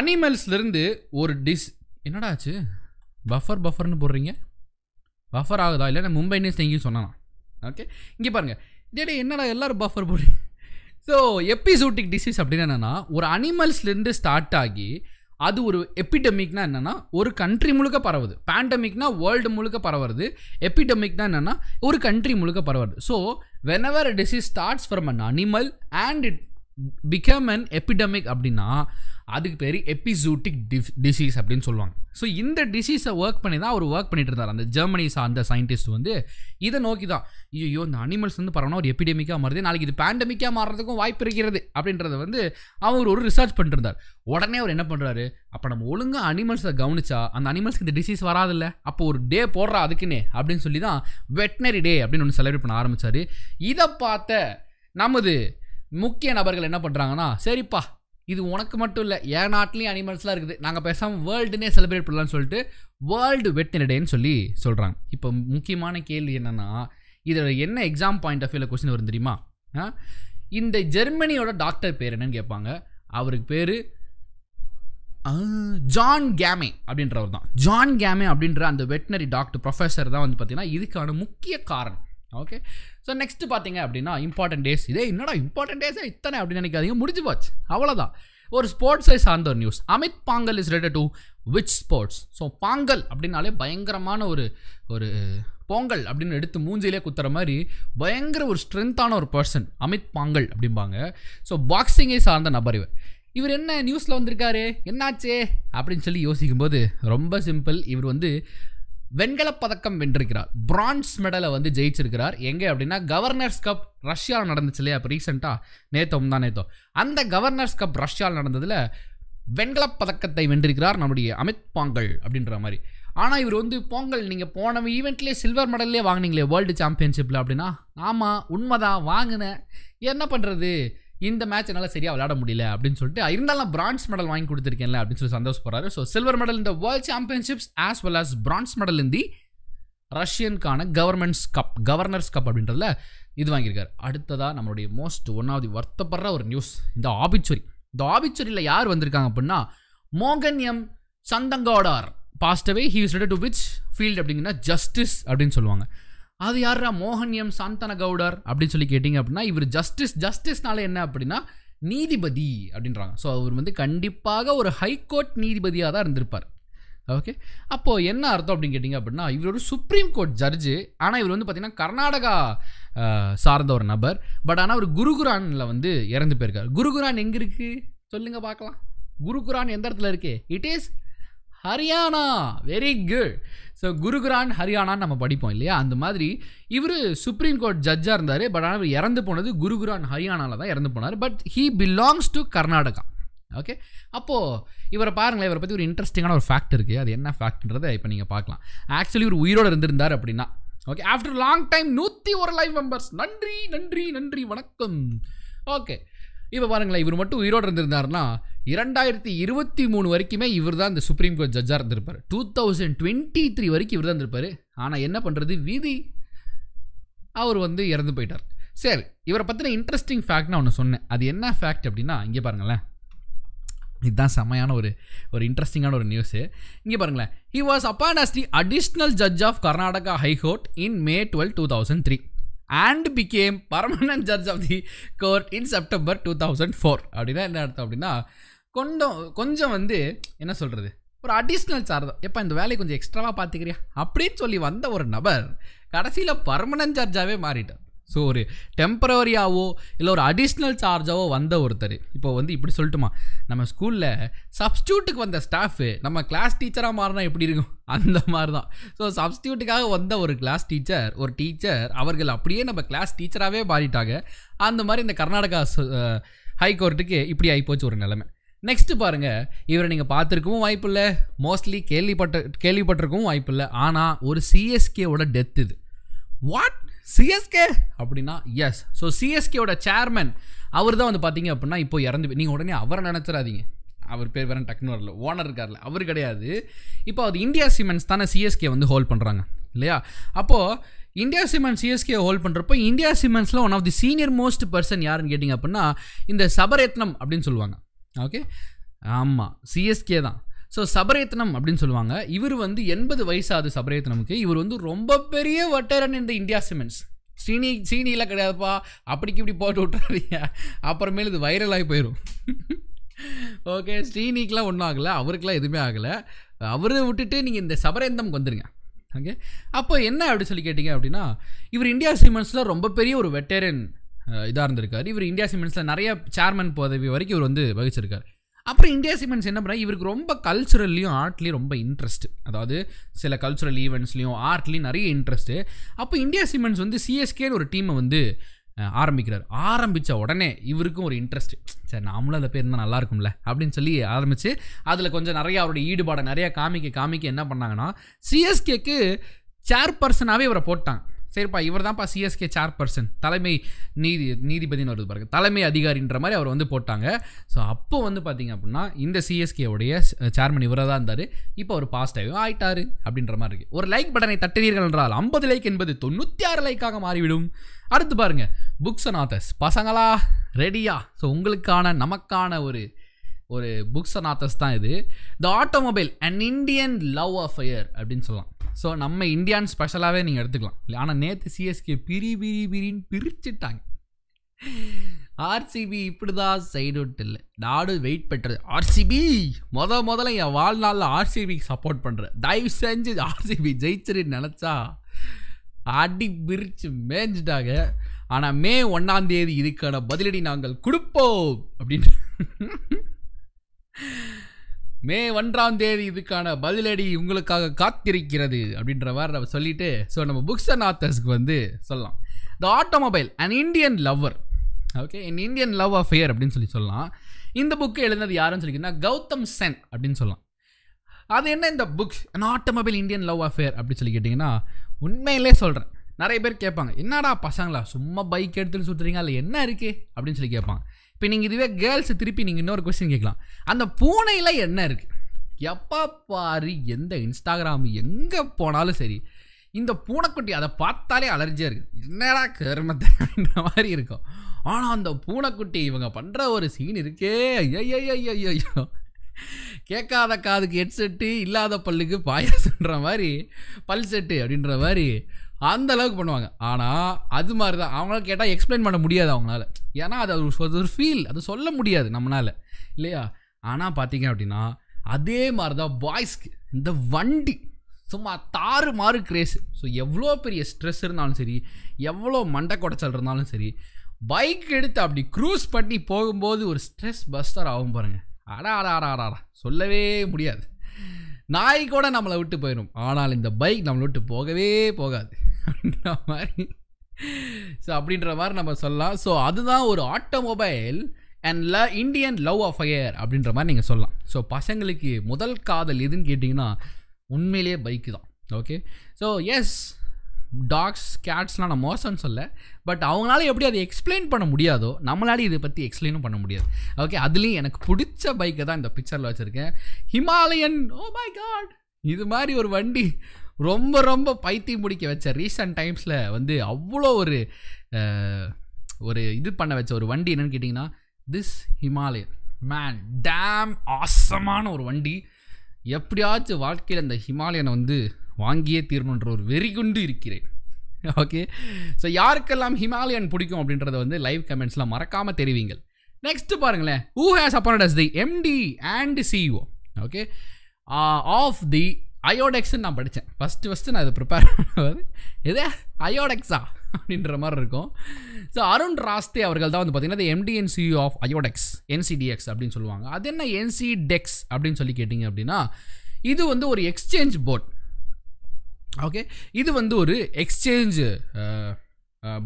அனிமல்ஸ்லேருந்து ஒரு டிஸ் என்னடா ஆச்சு பஃபர் பஃபர்னு போடுறீங்க பஃபர் ஆகுதா இல்லை நான் மும்பை நியூஸ் எங்கேயும் சொன்னானா ஓகே இங்கே பாருங்கள் டேடே என்னடா எல்லோரும் பஃபர் போடு ஸோ எபிசூட்டிக் டிசீஸ் அப்படின்னு என்னென்னா ஒரு அனிமல்ஸ்லேருந்து ஸ்டார்ட் ஆகி அது ஒரு எபிடமிக்னா என்னென்னா ஒரு கண்ட்ரி முழுக்க பரவுது பேண்டமிக்னா வேர்ல்டு முழுக்க பரவுறது எபிடமிக்னா என்னென்னா ஒரு கண்ட்ரி முழுக்க பரவுறது so whenever disease starts from an animal and it become an epidemic அப்படின்னா அதுக்கு பேர் எபிசூட்டிக் டிசீஸ் அப்படின்னு சொல்லுவாங்க ஸோ இந்த டிசீஸை ஒர்க் பண்ணி தான் அவர் ஒர்க் பண்ணிட்டு இருந்தார் அந்த ஜெர்மனி சார்ந்த சயின்டிஸ்ட் வந்து இதை நோக்கி தான் ஐயோ இந்த அனிமல்ஸ் வந்து பரவாயில்ல ஒரு எபிடமிக்காக மாறுது நாளைக்கு இது பேண்டமிக்காக மாறுறதுக்கும் வாய்ப்பு இருக்கிறது அப்படின்றத வந்து அவர் ஒரு ரிசர்ச் பண்ணிருந்தார் உடனே அவர் என்ன பண்ணுறாரு அப்போ நம்ம ஒழுங்காக அனிமல்ஸை கவனிச்சா அந்த அனிமல்ஸ்க்கு இந்த டிசீஸ் வராதில்ல அப்போ ஒரு டே போடுறா அதுக்குன்னே அப்படின்னு சொல்லி தான் வெட்னரி டே அப்படின்னு ஒன்று செலிப்ரேட் பண்ண ஆரம்பித்தார் இதை பார்த்த நமது முக்கிய நபர்கள் என்ன பண்ணுறாங்கன்னா சரிப்பா இது உனக்கு மட்டும் இல்லை ஏன் நாட்டிலையும் அனிமல்ஸ்லாம் இருக்குது நாங்கள் பேசாமல் வேர்ல்டுனே செலிப்ரேட் பண்ணலான்னு சொல்லிட்டு வேர்ல்டு வெட்டினரி சொல்லி சொல்கிறாங்க இப்போ முக்கியமான கேள்வி என்னென்னா இதில் என்ன எக்ஸாம் பாயிண்ட் ஆஃப் வியூவில் கொஸ்டின் வரும் தெரியுமா இந்த ஜெர்மனியோட டாக்டர் பேர் என்னன்னு கேட்பாங்க அவருக்கு பேர் ஜான் கேமே அப்படின்றவர் தான் ஜான் கேமே அப்படின்ற அந்த வெட்டினரி டாக்டர் ப்ரொஃபஸர் தான் வந்து பார்த்திங்கன்னா இதுக்கான முக்கிய காரணம் ஓகே ஸோ நெக்ஸ்ட் பார்த்தீங்க அப்படின்னா இம்பார்ட்டன்ட் டேஸ் இதே என்னடா இம்பார்ட்டன்ட் டேஸே இத்தனை அப்படின்னு நினைக்காதீங்க முடிஞ்சு போச்சு அவ்வளோதான் ஒரு ஸ்போர்ட்ஸை சார்ந்த ஒரு news Amit Panghal is related to which sports so Panghal அப்படின்னாலே பயங்கரமான ஒரு ஒரு பொங்கல் அப்படின்னு எடுத்து மூஞ்சிலே குத்துற மாதிரி பயங்கர ஒரு ஸ்ட்ரென்த்தான ஒரு பர்சன் அமித் பாங்கல் அப்படிம்பாங்க ஸோ பாக்ஸிங்கை சார்ந்த நபர் இவர் இவர் என்ன நியூஸில் வந்திருக்காரு என்னாச்சே அப்படின்னு சொல்லி யோசிக்கும்போது ரொம்ப சிம்பிள் இவர் வந்து வெண்கலப் பதக்கம் வென்றிருக்கிறார் பிரான்ஸ் மெடலை வந்து ஜெயிச்சிருக்கிறார் எங்கே அப்படின்னா கவர்னர்ஸ் கப் ரஷ்யாவில் நடந்துச்சு இல்லையா இப்போ ரீசெண்டாக நேத்தோம் தான் நேத்தோம் அந்த கவர்னர்ஸ் கப் ரஷ்யாவில் நடந்ததில் வெண்கலப் பதக்கத்தை வென்றிருக்கிறார் நம்முடைய அமித் பாங்கல் அப்படின்ற மாதிரி ஆனால் இவர் வந்து பொங்கல் நீங்கள் போன ஈவெண்ட்லேயே சில்வர் மெடல்லே வாங்கினீங்களே வேர்ல்டு சாம்பியன்ஷிப்பில் அப்படின்னா ஆமாம் உண்மைதான் வாங்கினேன் என்ன பண்ணுறது இந்த மேட்ச் என்னால் சரியாக விளையாட முடியல அப்படின்னு சொல்லிட்டு இருந்தாலும் பிரான்ஸ் மெடல் வாங்கி கொடுத்துருக்கேன்ல அப்படின்னு சொல்லி சந்தோஷப்படுறாரு ஸோ சில்வர் மெடல் இந்த world championships as well as bronze medal இந்தி ரஷ்யனுக்கான கவர்மெண்ட்ஸ் கப் கவர்னர்ஸ் கப் அப்படின்றதுல இது வாங்கியிருக்காரு அடுத்ததாக நம்மளுடைய மோஸ்ட் ஒன்றாவது வருத்தப்படுற ஒரு நியூஸ் இந்த ஆபிச்சுரி இந்த ஆபிச்சுரியில் யார் வந்திருக்காங்க அப்படின்னா மோகன் M Shantanagoudar passed away he is ready to which field அப்படிங்கன்னா ஜஸ்டிஸ் அப்படின்னு சொல்லுவாங்க அது யாரா மோகன் எம் சாந்தன கவுடர் அப்படின்னு சொல்லி கேட்டிங்க அப்படின்னா இவர் ஜஸ்டிஸ் ஜஸ்டிஸ்னால என்ன அப்படின்னா நீதிபதி அப்படின்றாங்க ஸோ அவர் வந்து கண்டிப்பாக ஒரு ஹைகோர்ட் நீதிபதியாக தான் இருந்திருப்பார் ஓகே அப்போது என்ன அர்த்தம் அப்படின்னு கேட்டிங்க அப்படின்னா இவர் ஒரு சுப்ரீம் கோர்ட் ஜட்ஜு ஆனால் இவர் வந்து பார்த்திங்கன்னா கர்நாடகா சார்ந்த ஒரு நபர் பட் ஆனால் அவர் குருகுரானில் வந்து இறந்து போயிருக்கார் குருகுரான் எங்கே இருக்குது சொல்லுங்கள் பார்க்கலாம் குருகுரான் எந்த இடத்துல இருக்குது it is Haryana very good so Gurugram ஹரியானான்னு நம்ம படிப்போம் இல்லையா அந்த மாதிரி இவர் சுப்ரீம் கோர்ட் ஜட்ஜாக இருந்தார் பட் ஆனால் இவர் இறந்து போனது குருகுரான் ஹரியானாவில் தான் இறந்து போனார் but he belongs to Karnataka okay அப்போது இவரை பாருங்களேன் இவரை பற்றி ஒரு இன்ட்ரெஸ்டிங்கான ஒரு ஃபேக்ட் இருக்குது அது என்ன ஃபேக்ட்ன்றதை இப்போ நீங்கள் பார்க்கலாம் ஆக்சுவலி இவர் உயிரோடு இருந்திருந்தார் அப்படின்னா ஓகே ஆஃப்டர் லாங் டைம் நூற்றி ஒரு லைவ் மெம்பர்ஸ் நன்றி நன்றி நன்றி வணக்கம் ஓகே இப்போ பாருங்களேன் இவர் மட்டும் உயிரோடு இருந்திருந்தாருன்னா இரண்டாயிரத்தி இருபத்தி மூணு வரைக்குமே இவர் தான் இந்த சுப்ரீம் கோர்ட் ஜட்ஜாக இருந்திருப்பார் டூ தௌசண்ட் டுவெண்ட்டி த்ரீ வரைக்கும் இவர் தான் இருந்திருப்பார் ஆனால் என்ன பண்ணுறது விதி அவர் வந்து இறந்து போயிட்டார் சரி இவரை பற்றின இன்ட்ரெஸ்டிங் ஃபேக்ட்னா ஒன்று சொன்னேன் அது என்ன ஃபேக்ட் அப்படின்னா இங்கே பாருங்களேன் இதுதான் செம்மையான ஒரு ஒரு இன்ட்ரெஸ்டிங்கான ஒரு நியூஸு இங்கே பாருங்களேன் he was appointed as the additional judge of Karnataka high court in May twelve two thousand three and became permanent judge of the court in September two thousand four அப்படின்னா என்ன அர்த்தம் அப்படின்னா கொஞ்சம் கொஞ்சம் வந்து என்ன சொல்கிறது ஒரு அடிஷ்னல் சார்ஜ் தான் எப்போ இந்த வேலையை கொஞ்சம் எக்ஸ்ட்ராவாக பார்த்துக்கிறியா அப்படின்னு சொல்லி வந்த ஒரு நபர் கடைசியில் பர்மனன்ட் சார்ஜாகவே மாறிட்டார் ஸோ ஒரு டெம்பரவரியாவோ இல்லை ஒரு அடிஷ்னல் சார்ஜாவோ வந்த ஒருத்தர் இப்போ வந்து இப்படி சொல்லட்டுமா நம்ம ஸ்கூலில் சப்ஸ்டியூட்டுக்கு வந்த ஸ்டாஃபு நம்ம கிளாஸ் டீச்சராக மாறினா எப்படி இருக்கும் அந்த மாதிரி தான் ஸோ சப்ஸ்டியூட்டுக்காக வந்த ஒரு கிளாஸ் டீச்சர் ஒரு டீச்சர் அவர்கள் அப்படியே நம்ம கிளாஸ் டீச்சராகவே மாறிட்டாங்க அந்த மாதிரி இந்த கர்நாடகா ஹைகோர்ட்டுக்கு இப்படி ஆகிப்போச்சு ஒரு நிலைமை நெக்ஸ்ட்டு பாருங்கள் இவரை நீங்கள் பார்த்துருக்கவும் வாய்ப்பு இல்லை மோஸ்ட்லி கேள்விப்பட்ட கேள்விப்பட்டிருக்கவும் வாய்ப்பு இல்லை ஆனால் ஒரு சிஎஸ்கேவோட டெத் இது வாட் சிஎஸ்கே அப்படின்னா எஸ் ஸோ சிஎஸ்கேவோட சேர்மேன் அவர் தான் வந்து பார்த்தீங்க அப்படின்னா இப்போ இறந்து நீங்கள் உடனே அவரை நினச்சிடாதீங்க அவர் பேர் வேற டக்குன்னு வரல ஓனர் இருக்கார்ல அவர் கிடையாது இப்போ அது இந்தியா சிமெண்ட்ஸ் தானே சிஎஸ்கே வந்து ஹோல்ட் பண்ணுறாங்க இல்லையா அப்போது இந்தியா சிமெண்ட் சிஎஸ்கே ஹோல்ட் பண்ணுறப்போ இந்தியா சிமெண்ட்ஸில் one of the senior most person யாருன்னு கேட்டிங்க அப்படின்னா இந்த சபரத்னம் அப்படின்னு சொல்லுவாங்க ஓகே ஆமாம் சிஎஸ்கே தான் ஸோ சபரேத்தனம் அப்படின்னு சொல்லுவாங்க இவர் வந்து எண்பது வயசாகுது சபரேத்தனமுக்கு இவர் வந்து ரொம்ப பெரிய வட்டரன் இந்த இந்தியா சிமெண்ட்ஸ் சீனி சீனியெலாம் கிடையாதுப்பா அப்படிக்கு இப்படி போட்டு விட்டுறாதீங்க அப்புறமேல இது வைரலாகி போயிடும் ஓகே ஸ்ரீனிக்கெலாம் ஒன்றும் ஆகலை அவருக்கெலாம் எதுவுமே ஆகலை அவரை விட்டுட்டு நீங்கள் இந்த சபரேந்தம்க்கு வந்துடுங்க ஓகே அப்போ என்ன அப்படி சொல்லி கேட்டிங்க அப்படின்னா இவர் இந்தியா சிமெண்ட்ஸில் ரொம்ப பெரிய ஒரு வெட்டரன் இதாக இருந்திருக்கார் இவர் இந்தியா சிமெண்ட்ஸில் நிறைய சேர்மன் பதவி வரைக்கும் இவர் வந்து வகிச்சிருக்காரு அப்புறம் இந்தியா சிமெண்ட்ஸ் என்ன பண்ணால் இவருக்கு ரொம்ப கல்ச்சுரல்லையும் ஆர்ட்லேயும் ரொம்ப இன்ட்ரெஸ்ட் அதாவது சில கல்ச்சுரல் ஈவெண்ட்ஸ்லேயும் ஆர்ட்லேயும் நிறைய இன்ட்ரெஸ்ட்டு அப்போ இந்தியா சிமெண்ட்ஸ் வந்து சிஎஸ்கேன்னு ஒரு டீமை வந்து ஆரம்பிக்கிறார் ஆரம்பித்த உடனே இவருக்கும் ஒரு இன்ட்ரெஸ்ட் சரி நாமளும் அந்த பேர் இருந்தால் நல்லாயிருக்கும்ல அப்படின்னு சொல்லி ஆரம்பித்து அதில் கொஞ்சம் நிறையா அவருடைய ஈடுபாடை நிறையா காமிக்க காமிக்க என்ன பண்ணாங்கன்னா சிஎஸ்கேக்கு சேர்பர்சனாகவே இவரை போட்டாங்க சரிப்பா இவர் தான்ப்பா சிஎஸ்கே சேர்பர்சன் தலைமை நீதி நீதிபதினு வருது பாருங்க தலைமை அதிகாரின்ற மாதிரி அவர் வந்து போட்டாங்க ஸோ அப்போ வந்து பார்த்தீங்க அப்படின்னா இந்த சிஎஸ்கேவுடைய சேர்மன் இவராக தான் இருந்தார் இப்போ அவர் பாஸ்ட் ஆகும் ஆயிட்டார் அப்படின்ற மாதிரி இருக்குது ஒரு லைக் பட்டனை தட்டினீர்கள் என்றால் ஐம்பது லைக் என்பது தொண்ணூற்றி ஆறு லைக்காக மாறிவிடும் அடுத்து பாருங்கள் புக்ஸ் அண்ட் ஆத்தர்ஸ் பசங்களா ரெடியா ஸோ உங்களுக்கான நமக்கான ஒரு ஒரு புக்ஸ் அண்ட் ஆத்தர்ஸ் தான் இது the automobile and Indian love affair அப்படின்னு சொல்லலாம் ஸோ நம்ம இந்தியான் ஸ்பெஷலாகவே நீங்கள் எடுத்துக்கலாம் இல்லை ஆனால் நேற்று சிஎஸ்கே பிரி பிரி பிரின்னு பிரிச்சுட்டாங்க ஆர்சிபி இப்படி தான் சைடு விட்டு இல்லை நாடு வெயிட் பெற்றது ஆர்சிபி முத முதல்ல என் வாழ்நாளில் ஆர்சிபிக்கு சப்போர்ட் பண்ணுறேன் தயவு செஞ்சு ஆர்சிபி ஜெயிச்சிருன்னு நினச்சா அடி பிரித்து மேஞ்சிட்டாங்க ஆனால் மே ஒன்றாம் தேதி இதுக்கான பதிலடி நாங்கள் கொடுப்போம் அப்படின்னு மே ஒன்றாம் தேதி இதுக்கான பதிலடி உங்களுக்காக காத்திருக்கிறது அப்படின்ற மாதிரி நம்ம சொல்லிட்டு ஸோ நம்ம புக்ஸ் அண்ட் ஆத்தர்ஸ்க்கு வந்து சொல்லலாம் the automobile and Indian lover okay in Indian love affair அப்படின்னு சொல்லி சொல்லலாம் இந்த புக்கு எழுந்தது யாருன்னு சொல்லிக்கிட்டா கௌதம் சென் அப்படின்னு சொல்லலாம் அது என்ன இந்த book and automobile Indian love affair அப்படின்னு சொல்லி கேட்டிங்கன்னா உண்மையிலே சொல்கிறேன் நிறைய பேர் கேட்பாங்க என்னடா பசங்களா சும்மா பைக் எடுத்துகிட்டு சுற்றுறீங்க அதில் என்ன இருக்குது அப்படின்னு சொல்லி கேட்பாங்க இப்போ நீங்கள் இதுவே கேர்ள்ஸ் திருப்பி நீங்கள் இன்னொரு கொஸ்டின் கேட்கலாம் அந்த பூனையில் என்ன இருக்குது எப்போ பாரு எந்த இன்ஸ்டாகிராம் எங்கே போனாலும் சரி இந்த பூனைக்குட்டி அதை பார்த்தாலே அலர்ஜியாக இருக்குது என்னடா கருமத்தை மாதிரி இருக்கும் ஆனால் அந்த பூனைக்குட்டி இவங்க பண்ணுற ஒரு சீன் இருக்கே ஐயோ கேட்காத காதுக்கு ஹெட்செட்டு இல்லாத பல்லுக்கு பாயாசன்ற மாதிரி பல் செட்டு அப்படின்ற மாதிரி அந்த அளவுக்கு பண்ணுவாங்க ஆனால் அது மாதிரி தான் அவங்களால கேட்டால் எக்ஸ்பிளைன் பண்ண முடியாது அவங்களால ஏன்னா அது அது ஒரு ஃபீல் அது சொல்ல முடியாது நம்மளால் இல்லையா ஆனால் பார்த்தீங்க அப்படின்னா அதே மாதிரி தான் பாய்ஸ்க்கு இந்த வண்டி சும்மா தாறு மாறு கிரேஸ் ஸோ எவ்வளோ பெரிய ஸ்ட்ரெஸ் இருந்தாலும் சரி எவ்வளோ மண்டை குடைச்சல் இருந்தாலும் சரி பைக் எடுத்து அப்படி க்ரூஸ் பண்ணி போகும்போது ஒரு ஸ்ட்ரெஸ் பஸ்டர் ஆகும் பாருங்கள் அடா அடா அடா அடா சொல்லவே முடியாது நாய் கூட நம்மளை விட்டு போயிடும் ஆனால் இந்த பைக் நம்மளை விட்டு போகவே போகாது அப்படின்ற மாதிரி ஸோ அப்படின்ற மாதிரி நம்ம சொல்லலாம் ஸோ அதுதான் ஒரு ஆட்டோமொபைல் அண்ட் ல இண்டியன் லவ் அஃபயர் அப்படின்ற மாதிரி நீங்கள் சொல்லலாம் ஸோ பசங்களுக்கு முதல் காதல் எதுன்னு கேட்டிங்கன்னா உண்மையிலேயே பைக்கு தான் ஓகே ஸோ எஸ் டாக்ஸ் கேட்ஸ்லாம் நான் மோசம்னு சொல்ல பட் அவங்களால எப்படி அதை எக்ஸ்பிளைன் பண்ண முடியாதோ நம்மளால இதை பற்றி எக்ஸ்பிளைனும் பண்ண முடியாது ஓகே அதுலேயும் எனக்கு பிடிச்ச பைக்கை தான் இந்த பிக்சரில் வச்சுருக்கேன் ஹிமாலயன் ஓ மை காட் இது மாதிரி ஒரு வண்டி ரொம்ப ரொம்ப பைத்தி முடிக்க வச்ச ரீசன்ட் டைம்ஸில் வந்து அவ்வளோ ஒரு ஒரு இது பண்ண வச்ச ஒரு வண்டி என்னென்னு கேட்டிங்கன்னா திஸ் ஹிமாலயன் மேன் டேம் ஆசமான ஒரு வண்டி எப்படியாச்சும் வாழ்க்கையில் அந்த ஹிமாலயனை வந்து வாங்கியே தீரணுன்ற ஒரு வெறி கொண்டு இருக்கிறேன் ஓகே ஸோ யாருக்கெல்லாம் ஹிமாலயன் பிடிக்கும் அப்படின்றத வந்து லைவ் கமெண்ட்ஸில் மறக்காமல் தெரிவிங்கள் நெக்ஸ்ட் பாருங்களேன் who has appointed as the MD and CEO okay of the அயோடெக்ஸ்ன்னு நான் படித்தேன் ஃபஸ்ட்டு ஃபஸ்ட்டு நான் இதை ப்ரிப்பேர் பண்ணுவது எதே அயோடெக்ஸா அப்படின்ற மாதிரி இருக்கும் ஸோ அருண் ராஸ்தே அவர்கள் தான் வந்து பார்த்திங்கன்னா எம்டிஎன்சியூ ஆஃப் அயோடெக்ஸ் என்சிடிஎக்ஸ் அப்படின்னு சொல்லுவாங்க அது என்ன என்சிடெக்ஸ் அப்படின்னு சொல்லி கேட்டிங்க அப்படின்னா இது வந்து ஒரு எக்ஸ்சேஞ்ச் போர்ட் ஓகே இது வந்து ஒரு எக்ஸ்சேஞ்சு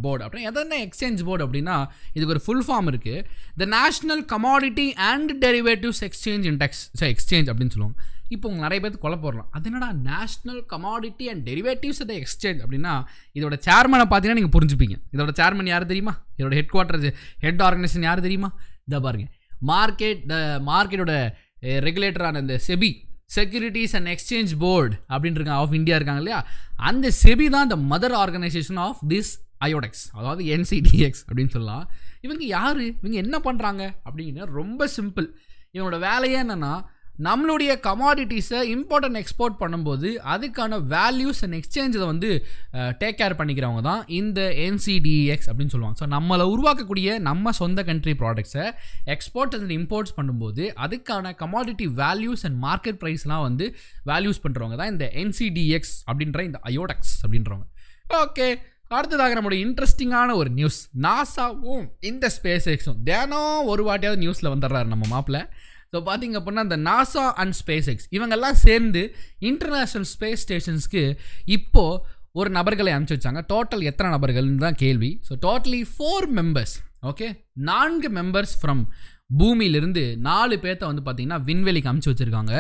போர்டு அப்புறம் எதனா எக்ஸ்சேஞ்ச் போர்டு அப்படின்னா இதுக்கு ஒரு ஃபுல் ஃபார்ம் இருக்குது the national commodity and derivatives exchange index sir exchange அப்படின்னு சொல்லுவாங்க இப்போ உங்கள் நிறைய பேர் கொலை போடலாம் அது என்னடா நேஷ்னல் கமாடிட்டி அண்ட் டெரிவேட்டிவ்ஸ் அதை எக்ஸ்சேஞ்ச் அப்படின்னா இதோட சேர்மனை பார்த்தீங்கன்னா நீங்கள் புரிஞ்சுப்பீங்க இதோட சேர்மன் யார் தெரியுமா இதோட ஹெட் குவார்ட்டர் ஹெட் ஆர்கனைசேஷன் யார் தெரியுமா இதை பாருங்கள் மார்க்கெட் த மார்க்கெட்டோட ரெகுலேட்டரான இந்த SEBI securities and exchange board அப்படின்ட்டு இருக்காங்க ஆஃப் இந்தியா இருக்காங்க இல்லையா அந்த செபி தான் the mother organisation of this அயோடெக்ஸ் அதாவது என்சிடிஎக்ஸ் அப்படின்னு சொல்லலாம் இவங்க யார் இவங்க என்ன பண்ணுறாங்க அப்படின்னா ரொம்ப சிம்பிள் இவனோட வேலையே என்னென்னா நம்மளுடைய கமாடிட்டிஸை இம்போர்ட் அண்ட் எக்ஸ்போர்ட் பண்ணும்போது அதுக்கான வேல்யூஸ் அண்ட் எக்ஸ்சேஞ்சை வந்து டேக் கேர் பண்ணிக்கிறவங்க தான் இந்த என்சிடிஎக்ஸ் அப்படின்னு சொல்லுவாங்க ஸோ நம்மளை உருவாக்கக்கூடிய நம்ம சொந்த கண்ட்ரி ப்ராடக்ட்ஸை எக்ஸ்போர்ட் அண்ட் இம்போர்ட்ஸ் பண்ணும்போது அதுக்கான கமாடிட்டி வேல்யூஸ் அண்ட் மார்க்கெட் ப்ரைஸ்லாம் வந்து வேல்யூஸ் பண்ணுறவங்க தான் இந்த என்சிடிஎக்ஸ் அப்படின்ற இந்த அயோடெக்ஸ் அப்படின்றவங்க ஓகே அடுத்ததாக நம்மளுடைய இன்ட்ரெஸ்டிங்கான ஒரு நியூஸ் நாசாவும் இந்த ஸ்பேஸ் எக்ஸும் தியானம் ஒரு வாட்டியாவது நியூஸில் வந்துடுறாரு நம்ம மாப்பில் ஸோ பார்த்திங்க அப்படின்னா அந்த நாசா அண்ட் ஸ்பேஸ் எக்ஸ் இவங்கெல்லாம் சேர்ந்து இன்டர்நேஷ்னல் ஸ்பேஸ் ஸ்டேஷன்ஸ்க்கு இப்போது ஒரு நபர்களை அனுப்பிச்சி வச்சாங்க டோட்டல் எத்தனை நபர்கள்னு தான் கேள்வி so totally four members okay நான்கு மெம்பர்ஸ் ஃப்ரம் பூமியிலிருந்து நாலு பேர்த்த வந்து பார்த்திங்கன்னா விண்வெளிக்கு அமுச்சு வச்சுருக்காங்க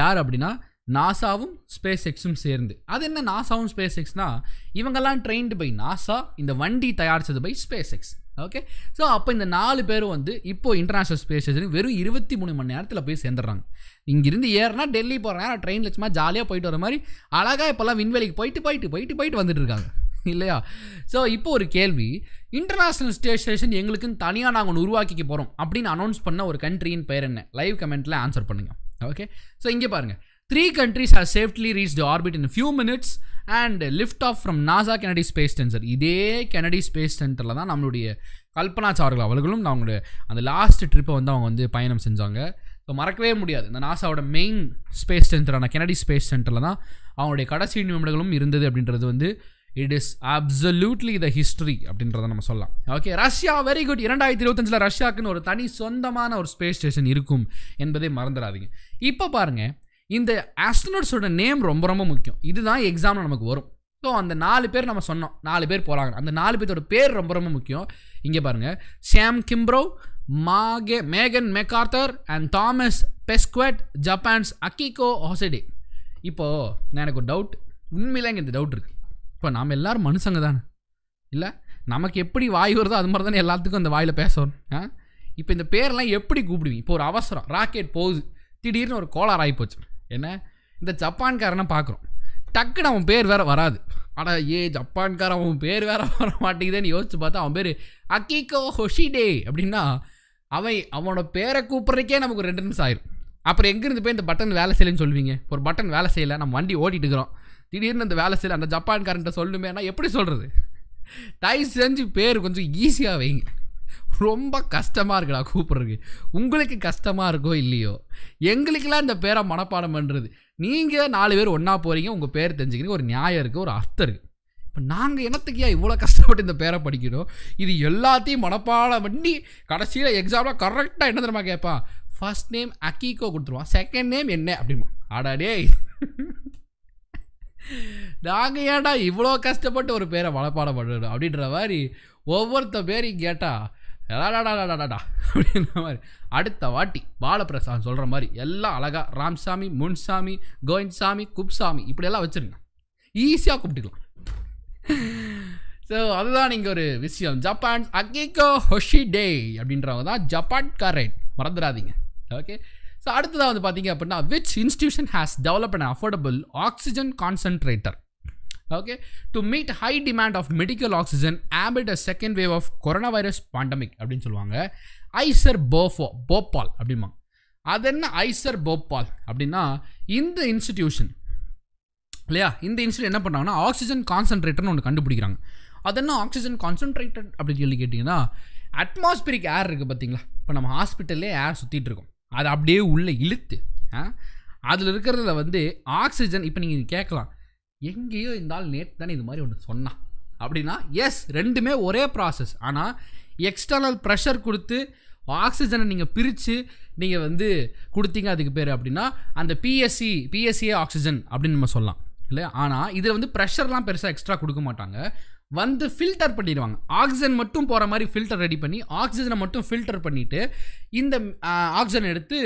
யார் அப்படின்னா நாசாவும் ஸ்பேஸ் எக்ஸும் சேர்ந்து அது என்ன நாசாவும் ஸ்பேஸ் எக்ஸ்னால் இவங்கெல்லாம் ட்ரெயின்டு பை நாசா இந்த வண்டி தயாரித்தது by SpaceX okay so அப்போ இந்த நாலு பேரும் வந்து இப்போ இன்டர்நேஷ்னல் ஸ்பேஸ் ஸ்டேஷன் வெறும் இருபத்தி மூணு மணி நேரத்தில் போய் சேர்ந்துடுறாங்க இங்கிருந்து ஏறினா டெல்லி போகிறேன் ட்ரெயின் லட்சமாக ஜாலியாக போயிட்டு வர மாதிரி அழகாக இப்போல்லாம் விண்வெளிக்கு போயிட்டு போயிட்டு போயிட்டு போயிட்டு வந்துட்டு இருக்காங்க இல்லையா ஸோ இப்போ ஒரு கேள்வி இன்டர்நேஷ்னல் ஸ்பேஸ் ஸ்டேஷன் எங்களுக்குன்னு தனியாக நாங்கள் ஒன்று உருவாக்கிக்க போகிறோம் அப்படின்னு அனௌன்ஸ் பண்ண ஒரு கண்ட்ரியின் பேர் என்ன லைவ் கமெண்ட்டில் ஆன்சர் பண்ணுங்கள் ஓகே ஸோ இங்கே பாருங்கள் three countries have safely reach the orbit in few minutes and lift off from NASA Kennedy space centre இதே கெனடி ஸ்பேஸ் சென்டரில் தான் நம்மளுடைய கல்பனா சாவர்கள் அவர்களும் அவங்களுடைய அந்த லாஸ்ட் ட்ரிப்பை வந்து அவங்க வந்து பயணம் செஞ்சாங்க ஸோ மறக்கவே முடியாது இந்த நாசாவோட மெயின் ஸ்பேஸ் சென்டரான கெனடி ஸ்பேஸ் சென்டரில் தான் அவங்களுடைய கடைசி நிமிடங்களும் இருந்தது அப்படின்றது வந்து it is absolutely the history அப்படின்றத நம்ம சொல்லலாம் ஓகே ரஷ்யா வெரி குட் இரண்டாயிரத்தி இருபத்தஞ்சில் ரஷ்யாவுக்குன்னு ஒரு தனி சொந்தமான ஒரு ஸ்பேஸ் ஸ்டேஷன் இருக்கும் என்பதை மறந்துடாதீங்க இப்போ பாருங்கள் இந்த ஆஸ்ட்ரோனட்ஸோட நேம் ரொம்ப ரொம்ப முக்கியம் இதுதான் எக்ஸாமில் நமக்கு வரும் ஸோ அந்த நாலு பேர் நம்ம சொன்னோம் நாலு பேர் போகிறாங்க அந்த நாலு பேர்த்தோட பேர் ரொம்ப ரொம்ப முக்கியம் இங்கே பாருங்கள் சாம் கிம்ப்ரோ மாகே Megan McArthur and Thomas Pesquet Japan's Akihiko Hoshide இப்போது எனக்கு ஒரு டவுட் உண்மையில இங்கே இந்த டவுட் இருக்குது இப்போ நாம் எல்லோரும் மனுஷங்க தானே இல்லை நமக்கு எப்படி வாய் வருதோ அது மாதிரி தானே எல்லாத்துக்கும் அந்த வாயில் பேசணும் இப்போ இந்த பேர்லாம் எப்படி கூப்பிடுவீங்க இப்போ ஒரு அவசரம் ராக்கெட் போகுது திடீர்னு ஒரு கோளாறு ஆகி போச்சு என்ன இந்த ஜப்பான்காரனை பார்க்குறோம் டக்குன்னு அவன் பேர் வேறு வராது ஆனால் ஏ ஜப்பான்காரன் அவன் பேர் வேறு வர மாட்டேங்குதுன்னு யோசிச்சு பார்த்தா அவன் பேர் அக்கிகோ ஹொஷிடே அப்படின்னா அவன் அவனோட பேரை கூப்பிட்றதுக்கே நமக்கு ரெண்டு நிமிஷம் ஆயிரும் அப்புறம் எங்கேருந்து போய் இந்த பட்டன் வேலை செய்யலைன்னு சொல்லுவீங்க ஒரு பட்டன் வேலை செய்யலை நம்ம வண்டி ஓட்டிட்டு இருக்கிறோம் திடீர்னு அந்த வேலை செய்யலை அந்த ஜப்பான்காரன்ட்ட சொல்லுமேனா எப்படி சொல்கிறது தயவு செஞ்சு பேர் கொஞ்சம் ஈஸியாக வைங்க ரொம்ப கஷ்டமாக இருக்குடா கூப்பிட்றதுக்கு உங்களுக்கு கஷ்டமாக இருக்கோ இல்லையோ எங்களுக்கெல்லாம் இந்த பேரை மனப்பாடம் பண்ணுறது நீங்கள் நாலு பேர் ஒன்றா போகிறீங்க உங்கள் பேர் தெரிஞ்சுக்கிறீங்க ஒரு நியாயம் இருக்குது ஒரு அர்த்தம் இருக்குது இப்போ நாங்கள் என்னத்துக்கு ஏன் இவ்வளோ கஷ்டப்பட்டு இந்த பேரை படிக்கிறோம் இது எல்லாத்தையும் மனப்பாடம் பண்ணி கடைசியில் எக்ஸாமில் கரெக்டாக என்ன தெரியுமா கேட்பான் ஃபர்ஸ்ட் நேம் அக்கீக்கோ கொடுத்துருவான் செகண்ட் நேம் என்ன அப்படிமா ஆடாடே நாங்கள் ஏன்டா இவ்வளோ கஷ்டப்பட்டு ஒரு பேரை மனப்பாடம் பண்ணுறோம் அப்படின்ற மாதிரி ஒவ்வொருத்த பேரையும் கேட்டால் அப்படின்ற மாதிரி அடுத்த வாட்டி பாலபிரசாத் சொல்கிற மாதிரி எல்லாம் அழகாக ராம்சாமி முன்சாமி கோவிந்த்சாமி குப்சாமி இப்படியெல்லாம் வச்சுருங்க ஈஸியாக கூப்பிட்டுக்கலாம் ஸோ அதுதான் நீங்கள் ஒரு விஷயம் ஜப்பான் அகிகோ ஹொஷி டே அப்படின்றவங்க தான் ஜப்பான் கரெக்ட் மறந்துடாதீங்க ஓகே ஸோ அடுத்ததாக வந்து பார்த்தீங்க அப்படின்னா which institution has develop and affordable oxygen concentrator Okay, to meet high demand of medical oxygen amid a second wave of coronavirus pandemic அப்படின்னு சொல்லுவாங்க ஐசர் போஃபோ போபால் அப்படிமா அது என்ன ஐசர் போபால் அப்படின்னா இந்த இன்ஸ்டிடியூஷன் இல்லையா இந்த இன்ஸ்டியூட் என்ன பண்ணாங்கன்னா ஆக்சிஜன் கான்சன்ட்ரேட்டர்னு ஒன்று கண்டுபிடிக்கிறாங்க அது என்ன ஆக்சிஜன் கான்சன்ட்ரேட்டட் அப்படின்னு சொல்லி கேட்டிங்கன்னா அட்மாஸ்பிரிக் ஏர் இருக்குது பார்த்தீங்களா இப்போ நம்ம ஹாஸ்பிட்டல்லே ஏர் சுற்றிட்டு இருக்கோம் அதை அப்படியே உள்ளே இழுத்து அதில் இருக்கிறதுல வந்து ஆக்சிஜன் இப்போ நீங்கள் கேட்கலாம் எங்கேயோ இருந்தால் நேற்று தானே இது மாதிரி ஒன்று சொன்னான் அப்படின்னா எஸ் ரெண்டுமே ஒரே ப்ராசஸ் ஆனால் எக்ஸ்டர்னல் ப்ரெஷர் கொடுத்து ஆக்சிஜனை நீங்கள் பிரித்து நீங்கள் வந்து கொடுத்தீங்க அதுக்கு பேர் அப்படின்னா அந்த பிஎஸ்சி பிஎஸ்சிஏ ஆக்சிஜன் அப்படின்னு நம்ம சொல்லலாம் இல்லை ஆனால் இதில் வந்து ப்ரெஷர்லாம் பெருசாக எக்ஸ்ட்ரா கொடுக்க மாட்டாங்க வந்து ஃபில்டர் பண்ணிடுவாங்க ஆக்சிஜன் மட்டும் போகிற மாதிரி ஃபில்டர் ரெடி பண்ணி ஆக்சிஜனை மட்டும் ஃபில்டர் பண்ணிவிட்டு இந்த ஆக்சிஜன் எடுத்து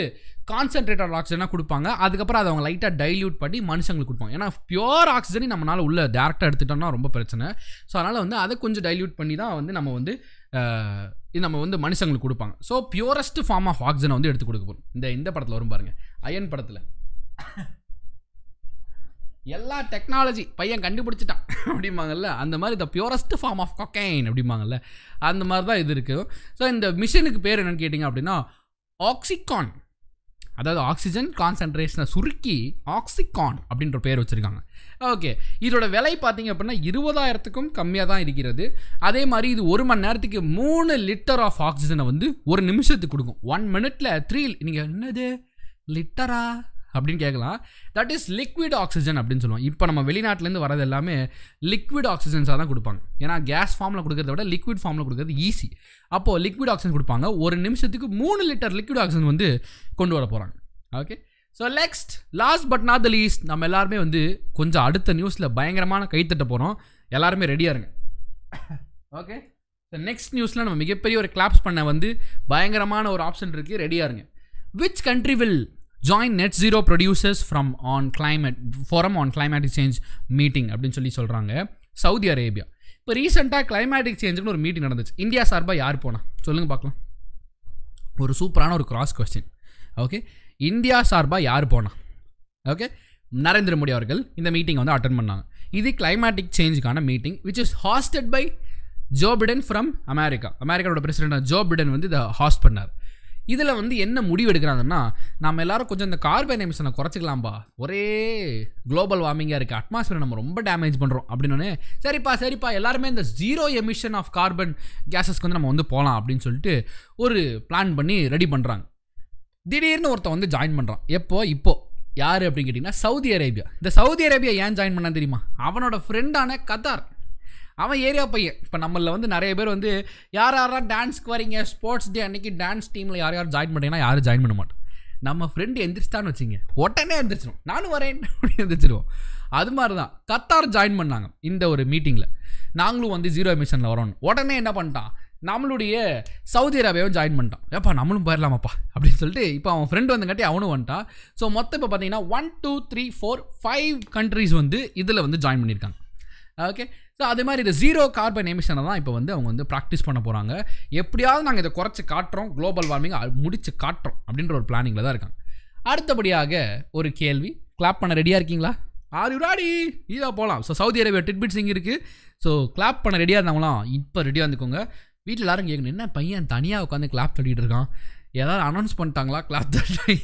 கான்சன்ட்ரேட்டட் ஆக்சிஜனாக கொடுப்பாங்க அதுக்கப்புறம் அதை அவங்க லைட்டாக டைல்யூட் பண்ணி மனுஷங்களுக்கு கொடுப்பாங்க ஏன்னா பியோர் ஆக்சிஜனை நம்மளால் உள்ள டேரெக்டாக எடுத்துட்டோம்னா ரொம்ப பிரச்சனை ஸோ அதனால் வந்து அதை கொஞ்சம் டைல்யூட் பண்ணி தான் வந்து நம்ம வந்து இது நம்ம வந்து மனுஷங்களுக்கு கொடுப்பாங்க ஸோ பியூரஸ்ட் ஃபார்ம் ஆஃப் ஆக்சிஜனை வந்து எடுத்து கொடுக்க போகிறோம் இந்த இந்த படத்தில் வரும் பாருங்கள் அயன் படத்தில் எல்லா டெக்னாலஜி பையன் கண்டுபிடிச்சிட்டான் அப்படிம்பாங்கல்ல அந்த மாதிரி the purest form of cocaine அப்படிம்பாங்கல்ல அந்த மாதிரி தான் இது இருக்குது ஸோ இந்த மிஷினுக்கு பேர் என்னென்னு கேட்டிங்க அப்படின்னா ஆக்சிகான் அதாவது ஆக்சிஜன் கான்சன்ட்ரேஷனை சுருக்கி ஆக்சிகான் அப்படின்ற பேர் வச்சுருக்காங்க ஓகே இதோட விலை பார்த்தீங்க அப்படின்னா இருபதாயிரத்துக்கும் கம்மியாக தான் இருக்கிறது அதே மாதிரி இது ஒரு மணி நேரத்துக்கு மூணு லிட்டர் ஆஃப் ஆக்சிஜனை வந்து ஒரு நிமிஷத்துக்கு கொடுக்கும் ஒன் மினிட்ல த்ரீ நீங்கள் என்னது லிட்டரா அப்படின்னு கேட்கலாம் தட் இஸ் லிக்விட் ஆக்சிஜன் அப்படின்னு சொல்லுவோம் இப்போ நம்ம வெளிநாட்டிலேருந்து வரது எல்லாமே லிக்விட் ஆக்சிஜன்ஸாக தான் கொடுப்பாங்க ஏன்னா கேஸ் ஃபார்மில் கொடுக்கறத விட லிக்விட் ஃபார்மில் கொடுக்கறது ஈஸி அப்போது லிக்விட் ஆக்சிஜன் கொடுப்பாங்க ஒரு நிமிஷத்துக்கு மூணு லிட்டர் லிக்விட் ஆக்சிஜன் வந்து கொண்டு வர போகிறாங்க okay so next last but not the least நம்ம எல்லாருமே வந்து கொஞ்சம் அடுத்த நியூஸில் பயங்கரமான கைத்தட்ட போகிறோம் எல்லாருமே ரெடியாக இருங்க ஓகே ஸோ நெக்ஸ்ட் நியூஸில் நம்ம மிகப்பெரிய ஒரு கிளாப்ஸ் பண்ண வந்து பயங்கரமான ஒரு ஆப்ஷன் இருக்குது ரெடியாக இருங்க which country will join net zero producers from on climate forum on climatic change meeting அப்படின்னு சொல்லி சொல்கிறாங்க சவுதி அரேபியா இப்போ ரீசெண்டாக கிளைமேட்டிக் சேஞ்சுக்கு ஒரு மீட்டிங் நடந்துச்சு இந்தியா சார்பாக யார் போனால் சொல்லுங்கள் பார்க்கலாம் ஒரு சூப்பரான ஒரு கிராஸ் கொஸ்டின் ஓகே இந்தியா சார்பாக யார் போனால் ஓகே நரேந்திர மோடி அவர்கள் இந்த மீட்டிங் வந்து அட்டன் பண்ணாங்க இது கிளைமேட்டிக் சேஞ்சுக்கான meeting which is hosted by Joe Biden from America அமெரிக்காவோட பிரசிடென்ட் ஜோ பிடன் வந்து இதை ஹாஸ்ட் பண்ணார் இதில் வந்து என்ன முடிவெடுக்கிறாங்கன்னா நம்ம எல்லாரும் கொஞ்சம் இந்த கார்பன் எமிஷனை குறைச்சிக்கலாம்பா ஒரே குளோபல் வார்மிங்காக இருக்குது அட்மாஸ்பியர் நம்ம ரொம்ப டேமேஜ் பண்ணுறோம் அப்படின்னு சரிப்பா சரிப்பா எல்லாருமே இந்த ஜீரோ எமிஷன் ஆஃப் கார்பன் கேஸஸ்க்கு வந்து நம்ம வந்து போகலாம் அப்படின்னு சொல்லிட்டு ஒரு பிளான் பண்ணி ரெடி பண்ணுறாங்க திடீர்னு ஒருத்தன் வந்து ஜாயின் பண்ணுறான் எப்போ இப்போ யார் அப்படின்னு கேட்டிங்கன்னா சவுதி அரேபியா இந்த சவுதி அரேபியா ஏன் ஜாயின் பண்ணான்னு தெரியுமா அவனோட ஃப்ரெண்டான கத்தார் அவன் ஏரியா பையன் இப்போ நம்மளில் வந்து நிறைய பேர் வந்து யார் யாரெல்லாம் டான்ஸ்க்கு வரீங்க ஸ்போர்ட்ஸ் டே அன்றைக்கி டான்ஸ் டீமில் யார் யார் ஜாயின் பண்ணிங்கன்னா யாரும் ஜாயின் பண்ண மாட்டோம் நம்ம ஃப்ரெண்டு எந்திரிச்சிட்டான்னு வச்சுங்க உடனே எந்திரிச்சிடும் நானும் வரேன் அப்படின்னு எந்திரிச்சிடுவோம் அது மாதிரி தான் கத்தார் ஜாயின் பண்ணாங்க இந்த ஒரு மீட்டிங்கில் நாங்களும் வந்து ஜீரோ எமிஷனில் வரோம்னு உடனே என்ன பண்ணிட்டான் நம்மளுடைய சவுதி அரேபியாவும் ஜாயின் பண்ணிட்டான் ஏப்பா நம்மளும் போயிடலாமாப்பா அப்படின்னு சொல்லிட்டு இப்போ அவன் ஃப்ரெண்டு வந்துங்காட்டி அவனும் வந்துட்டான் ஸோ மொத்தம் இப்போ பார்த்தீங்கன்னா one two three four five countries வந்து இதில் வந்து ஜாயின் பண்ணியிருக்காங்க ஓகே ஸோ அதே மாதிரி இது ஜீரோ கார்பன் எமிஷனை தான் இப்போ வந்து அவங்க வந்து ப்ராக்டிஸ் பண்ண போகிறாங்க எப்படியாவது நாங்கள் இதை குறைச்சி காட்டுறோம் குளோபல் வார்மிங் முடிச்சு காட்டுறோம் அப்படின்ற ஒரு பிளானிங்கில் தான் இருக்காங்க அடுத்தபடியாக ஒரு கேள்வி கிளாப் பண்ண ரெடியாக இருக்கீங்களா ஆறு ராடி இதாக போகலாம் ஸோ சவுதி அரேபியா டிட்பிட்ஸ் இங்கே இருக்குது ஸோ கிளாப் பண்ண ரெடியாக இருந்தவங்களாம் இப்போ ரெடியாக இருந்துக்கோங்க வீட்டில் எல்லாரும் கேட்கணும் என்ன பையன் தனியாக உட்காந்து கிளாப் தள்ளிட்டு இருக்கான் ஏதாவது அனௌன்ஸ் பண்ணிட்டாங்களா கிளாப் தட்டி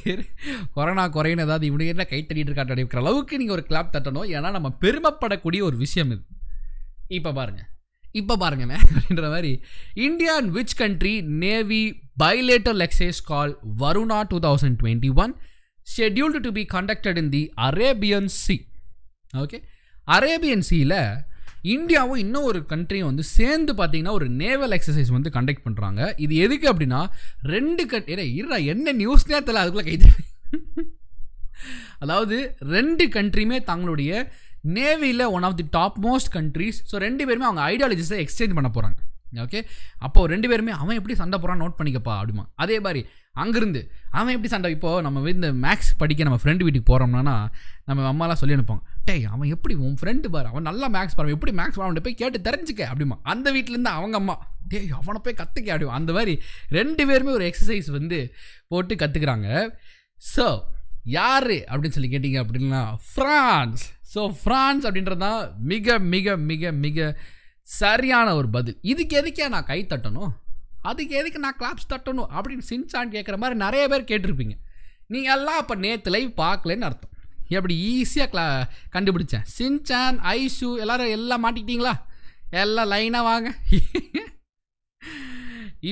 கொரோனா குறையினு ஏதாவது இவனுக்கு என்ன கை தட்டிட்டு இருக்காட்டு அப்படிங்கிற அளவுக்கு நீங்கள் ஒரு கிளாப் தட்டணும் ஏன்னா நம்ம பெருமைப்படக்கூடிய ஒரு விஷயம் இது இப்போ பாருங்கள் இப்போ பாருங்கண்ணே அப்படின்ற மாதிரி India and which country navy bilateral exercise called Varuna two thousand twenty one scheduled to be conducted in the Arabian sea okay Arabian சியில் இந்தியாவும் இன்னும் ஒரு கண்ட்ரியும் வந்து சேர்ந்து பார்த்தீங்கன்னா ஒரு நேவல் எக்ஸசைஸ் வந்து கண்டக்ட் பண்ணுறாங்க இது எதுக்கு அப்படின்னா ரெண்டு கட் இல்லை என்ன நியூஸ்னே தெரியல அதுக்குள்ளே கைது அதாவது ரெண்டு கண்ட்ரியுமே தங்களுடைய நேவியில் one of the top most countries so ரெண்டு பேருமே அவங்க ஐடியாலஜிஸை எக்ஸ்சேஞ்ச் பண்ண போகிறாங்க ஓகே அப்போது ரெண்டு பேருமே அவன் எப்படி சண்டை போகிறான் நோட் பண்ணிக்கப்பா அப்படிமா அதே மாதிரி அங்கேருந்து அவன் எப்படி சண்டை இப்போது நம்ம இந்த மேக்ஸ் படிக்க நம்ம ஃப்ரெண்டு வீட்டுக்கு போகிறோம்னா நம்ம அம்மாலாம் சொல்லி அனுப்பாங்க டேய் அவன் எப்படி உன் ஃப்ரெண்டு பார் அவன் நல்லா மேக்ஸ் பாருவன் எப்படி மேக்ஸ் பாரு போய் கேட்டு தெரிஞ்சுக்க அப்படிமா அந்த வீட்டிலேருந்து அவங்க அம்மா டேய் அவனை போய் கற்றுக்க அப்படிமா அந்த மாதிரி ரெண்டு பேருமே ஒரு எக்ஸசைஸ் வந்து போட்டு கற்றுக்குறாங்க ஸோ யார் அப்படின்னு சொல்லி கேட்டிங்க அப்படின்னா ஃப்ரான்ஸ் ஸோ ஃப்ரான்ஸ் அப்படின்றது தான் மிக மிக மிக மிக சரியான ஒரு பதில் இதுக்கு எதுக்கே நான் கை தட்டணும் அதுக்கு எதுக்கு நான் கிளாப்ஸ் தட்டணும் அப்படின்னு சின்சான் கேட்குற மாதிரி நிறைய பேர் கேட்டிருப்பீங்க நீங்கள் எல்லாம் அப்போ நேற்று லைவ் பார்க்கலன்னு அர்த்தம் எப்படி ஈஸியாக கிளா கண்டுபிடிச்சேன் சின்சான் ஐஷு எல்லோரும் எல்லாம் மாட்டிக்கிட்டீங்களா எல்லாம் லைனாக வாங்க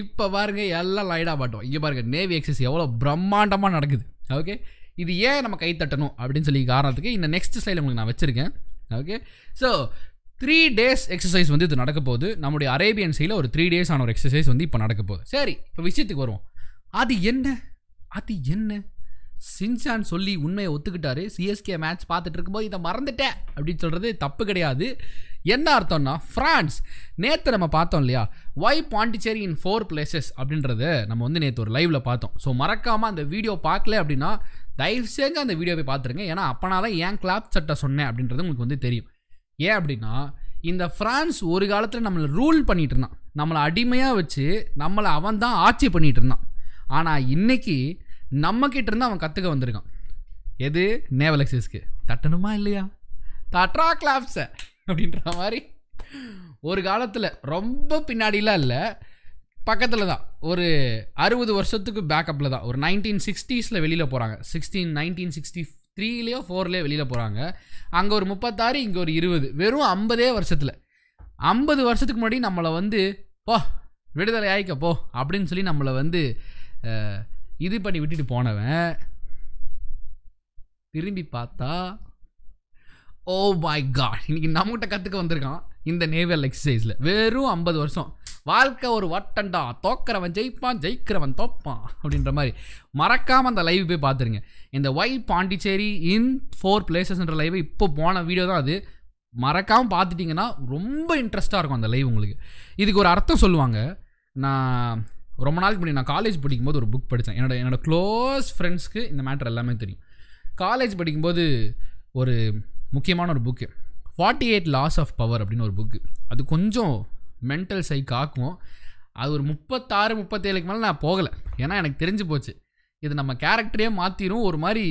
இப்போ பாருங்கள் எல்லாம் லைனாக மாட்டோம் இங்கே பாருங்கள் நேவி எக்ஸஸ் எவ்வளோ பிரம்மாண்டமாக நடக்குது ஓகே இது ஏன் நம்ம கை தட்டணும் அப்படின்னு சொல்லி காரணத்துக்கு இந்த நெக்ஸ்ட் ஸ்லைடில் உங்களுக்கு நான் வச்சுருக்கேன் okay so three days exercise வந்து இது நடக்க போகுது நம்முடைய அரேபியன் சைடில் ஒரு த்ரீ டேஸ் ஆன ஒரு எக்ஸசைஸ் வந்து இப்போ நடக்க போகுது சரி இப்போ விஷயத்துக்கு வருவோம் அது என்ன அது என்ன சின்சான் சொல்லி உண்மையை ஒத்துக்கிட்டாரு சிஎஸ்கே மேட்ச் பார்த்துட்டு இருக்கும்போது இதை மறந்துட்டேன் அப்படின்னு சொல்கிறது தப்பு கிடையாது என்ன அர்த்தம்னா ஃப்ரான்ஸ் நேற்று நம்ம பார்த்தோம் இல்லையா why Pondicherry in four places அப்படின்றத நம்ம வந்து நேற்று ஒரு லைவில் பார்த்தோம் ஸோ மறக்காமல் அந்த வீடியோ பார்க்கல அப்படின்னா தயவு செஞ்சு அந்த வீடியோ போய் பார்த்துருங்க ஏன்னா அப்போனா தான் ஏன் கிளாப் சட்டை சொன்னேன் அப்படின்றது உங்களுக்கு வந்து தெரியும் ஏன் அப்படின்னா இந்த ஃப்ரான்ஸ் ஒரு காலத்தில் நம்மளை ரூல் பண்ணிகிட்டு இருந்தான் நம்மளை அடிமையாக வச்சு நம்மளை அவன் தான் ஆட்சி பண்ணிகிட்டு இருந்தான் ஆனால் இன்றைக்கி நம்மக்கிட்ட இருந்து அவன் கற்றுக்க வந்திருக்கான் எது நேவல் எக்ஸைஸ்க்கு தட்டணுமா இல்லையா தட்ரா கிளாப்ஸை அப்படின்ற மாதிரி ஒரு காலத்தில் ரொம்ப பின்னாடிலாம் இல்லை பக்கத்தில் தான் ஒரு அறுபது வருஷத்துக்கு பேக்கப்பில் தான் ஒரு நைன்டீன் சிக்ஸ்டீஸில் வெளியில் போகிறாங்க சிக்ஸ்டீன் நைன்டீன் சிக்ஸ்டி த்ரீலேயோ ஃபோர்லேயோ வெளியில் போகிறாங்க அங்கே ஒரு முப்பத்தாறு இங்கே ஒரு இருபது வெறும் ஐம்பதே வருஷத்தில் ஐம்பது வருஷத்துக்கு முன்னாடி நம்மளை வந்து போ விடுதலை ஆயிக்க போ அப்படின்னு சொல்லி நம்மளை வந்து இது பண்ணி விட்டுட்டு போனவன் திரும்பி பார்த்தா ஓ oh பாய் காட் இன்றைக்கி நம்மகிட்ட கற்றுக்க வந்திருக்கான் இந்த நேவியல் எக்ஸசைஸில் வெறும் ஐம்பது வருஷம் வாழ்க்கை ஒரு வட்டண்டா தோக்கிறவன் ஜெயிப்பான் ஜெயிக்கிறவன் தோப்பான் அப்படின்ற மாதிரி மறக்காமல் அந்த லைவ் போய் பார்த்துருங்க இந்த ஒய் பாண்டிச்சேரி இன் ஃபோர் பிளேசஸ்ன்ற லைவ் இப்போ போன வீடியோ தான் அது மறக்காமல் பார்த்துட்டிங்கன்னா ரொம்ப இன்ட்ரெஸ்ட்டாக இருக்கும் அந்த லைவ் உங்களுக்கு இதுக்கு ஒரு அர்த்தம் சொல்லுவாங்க நான் ரொம்ப நாளைக்கு முன்னாடி நான் காலேஜ் படிக்கும்போது ஒரு புக் படித்தேன் என்னோட என்னோடய க்ளோஸ் ஃப்ரெண்ட்ஸ்க்கு இந்த மேட்ரு எல்லாமே தெரியும் காலேஜ் படிக்கும்போது ஒரு முக்கியமான ஒரு book forty eight laws of power அப்படின்னு ஒரு புக்கு அது கொஞ்சம் மென்டல் சைக் காக்கும் அது ஒரு முப்பத்தாறு முப்பத்தேழுக்கு மேலே நான் போகலை ஏன்னா எனக்கு தெரிஞ்சு போச்சு இது நம்ம கேரக்டரே மாற்றிடும் ஒரு மாதிரி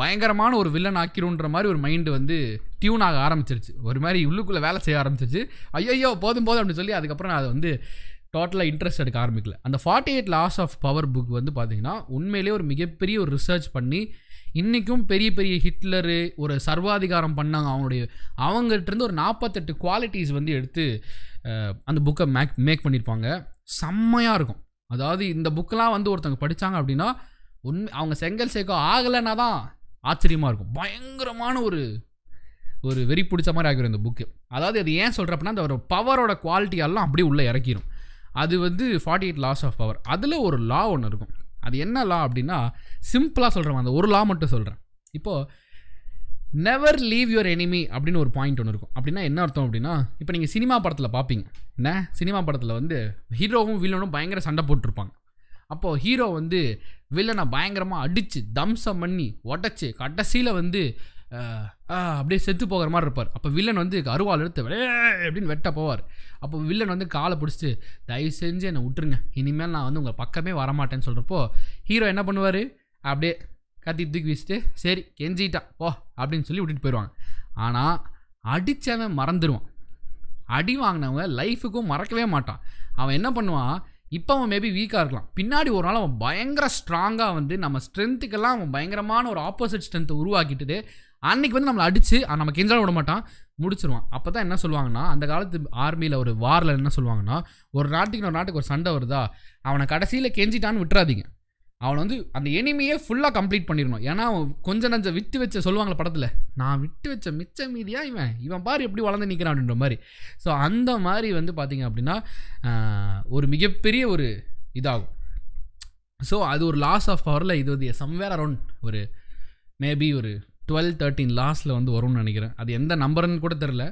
பயங்கரமான ஒரு வில்லன் ஆக்கிரும்ன்ற மாதிரி ஒரு மைண்டு வந்து டியூன் ஆக ஆரம்பிச்சிருச்சு ஒரு மாதிரி உள்ளுக்குள்ளே வேலை செய்ய ஆரம்பிச்சிருச்சு ஐயோ போதும் போதும் அப்படின்னு சொல்லி அதுக்கப்புறம் நான் அதை வந்து டோட்டலாக இன்ட்ரெஸ்ட் எடுக்க ஆரம்பிக்கல அந்த forty eight laws of power book வந்து பார்த்திங்கன்னா உண்மையிலேயே ஒரு மிகப்பெரிய ஒரு ரிசர்ச் பண்ணி இன்றைக்கும் பெரிய பெரிய ஹிட்லரு ஒரு சர்வாதிகாரம் பண்ணாங்க அவங்களுடைய அவங்ககிட்டருந்து ஒரு நாற்பத்தெட்டு குவாலிட்டிஸ் வந்து எடுத்து அந்த புக்கை மேக் மேக் பண்ணியிருப்பாங்க செம்மையாக இருக்கும் அதாவது இந்த புக்கெலாம் வந்து ஒருத்தவங்க படித்தாங்க அப்படின்னா உண்மை அவங்க செங்கல் சேர்க்க ஆகலைன்னா தான் ஆச்சரியமாக இருக்கும் பயங்கரமான ஒரு ஒரு வெறி பிடிச்ச மாதிரி ஆகிடும் இந்த புக்கு அதாவது அது ஏன் சொல்கிற அப்படின்னா அந்த ஒரு பவரோட குவாலிட்டியெல்லாம் அப்படியே உள்ளே இறக்கிடும் அது வந்து forty eight laws of power அதில் ஒரு லா ஒன்று இருக்கும் அது என்ன லா அப்படின்னா சிம்பிளாக சொல்கிறேன் அந்த ஒரு லா மட்டும் சொல்கிறேன் இப்போது நெவர் லீவ் யுவர் எனிமி அப்படின்னு ஒரு பாயிண்ட் ஒன்று இருக்கும் அப்படின்னா என்ன அர்த்தம் அப்படின்னா இப்போ நீங்கள் சினிமா படத்தில் பார்ப்பீங்க என்ன சினிமா படத்தில் வந்து ஹீரோவும் வில்லனும் பயங்கர சண்டை போட்டிருப்பாங்க அப்போது ஹீரோ வந்து வில்லனை பயங்கரமாக அடித்து தம்சம் பண்ணி உடச்சி கடைசியில் வந்து அப்படியே செத்து போகிற மாதிரி இருப்பார் அப்போ வில்லன் வந்து அருவாள் எடுத்து அப்படின்னு வெட்ட போவார் அப்போ வில்லன் வந்து காலை பிடிச்சிட்டு தயவு செஞ்சு என்னை விட்டுருங்க இனிமேல் நான் வந்து உங்கள் பக்கமே வரமாட்டேன்னு சொல்கிறப்போ ஹீரோ என்ன பண்ணுவார் அப்படியே கத்தி தூக்கி வீசிட்டு சரி கெஞ்சிட்டான் போ அப்படின்னு சொல்லி விட்டுட்டு போயிடுவாங்க ஆனால் அடித்தவன் மறந்துடுவான் அடி வாங்கினவங்க லைஃபுக்கும் மறக்கவே மாட்டான் அவன் என்ன பண்ணுவான் இப்போ அவன் மேபி வீக்காக இருக்கலாம் பின்னாடி ஒரு நாள் அவன் பயங்கர ஸ்ட்ராங்காக வந்து நம்ம ஸ்ட்ரென்த்துக்கெல்லாம் அவன் பயங்கரமான ஒரு ஆப்போசிட் ஸ்ட்ரென்த்தை உருவாக்கிட்டு அன்னைக்கு வந்து நம்மளை அடிச்சு நம்ம கெஞ்சாலும் விட மாட்டான் முடிச்சிருவான் அப்போ தான் என்ன சொல்லுவாங்கன்னா அந்த காலத்து ஆர்மியில் ஒரு வாரில் என்ன சொல்லுவாங்கன்னா ஒரு நாட்டுக்கு ஒரு நாட்டுக்கு ஒரு சண்டை வருதா அவனை கடைசியில் கெஞ்சிட்டான்னு விட்டுறாதீங்க அவனை வந்து அந்த எனிமையே ஃபுல்லாக கம்ப்ளீட் பண்ணிடணும் ஏன்னா அவன் கொஞ்ச நஞ்ச விட்டு வச்ச சொல்லுவாங்களே படத்தில் நான் விட்டு வச்ச மிச்ச மீதியாக இவன் இவன் பாரு எப்படி வளர்ந்து நிற்கிறான் அப்படின்ற மாதிரி ஸோ அந்த மாதிரி வந்து பார்த்திங்க அப்படின்னா ஒரு மிகப்பெரிய ஒரு இதாகும் ஸோ அது ஒரு லாஸ் ஆஃப் பவரில் இது வந்து சம்வேர் அரௌண்ட் ஒரு மேபி ஒரு டுவெல் தேர்ட்டின் லாஸ்ட்டில் வந்து வரும்னு நினைக்கிறேன் அது எந்த நம்பர்னு கூட தெரில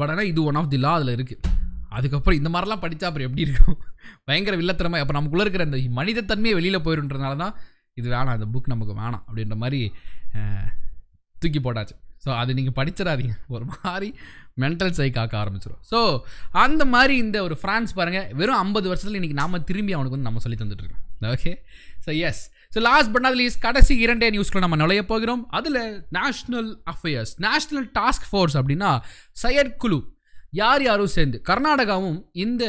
பட் ஆனால் இது ஒன் ஆஃப் தி லா அதில் இருக்குது அதுக்கப்புறம் இந்த மாதிரிலாம் படித்தா அப்புறம் எப்படி இருக்கும் பயங்கர வில்லத்தனமாக அப்போ நமக்குள்ளே இருக்கிற அந்த மனிதத்தன்மையை வெளியில் போயிடுன்றதுனால தான் இது வேணாம் இந்த புக் நமக்கு வேணாம் அப்படின்ற மாதிரி தூக்கி போட்டாச்சு ஸோ அது நீங்கள் படிச்சிடாதீங்க ஒரு மாதிரி மென்டல் சைக் ஆக்க ஆரம்பிச்சிடும் ஸோ அந்த மாதிரி இந்த ஒரு ஃப்ரான்ஸ் பாருங்கள் வெறும் ஐம்பது வருஷத்தில் இன்றைக்கி நாம் திரும்பி அவனுக்கு வந்து நம்ம சொல்லி தந்துட்டுருக்கோம் okay so yes so last but not least கடைசி இரண்டே நியூஸ்கில் நம்ம நுழைய போகிறோம் அதில் national affairs national task force அப்படின்னா செயற்குழு யார் யாரும் சேர்ந்து கர்நாடகாவும் இந்த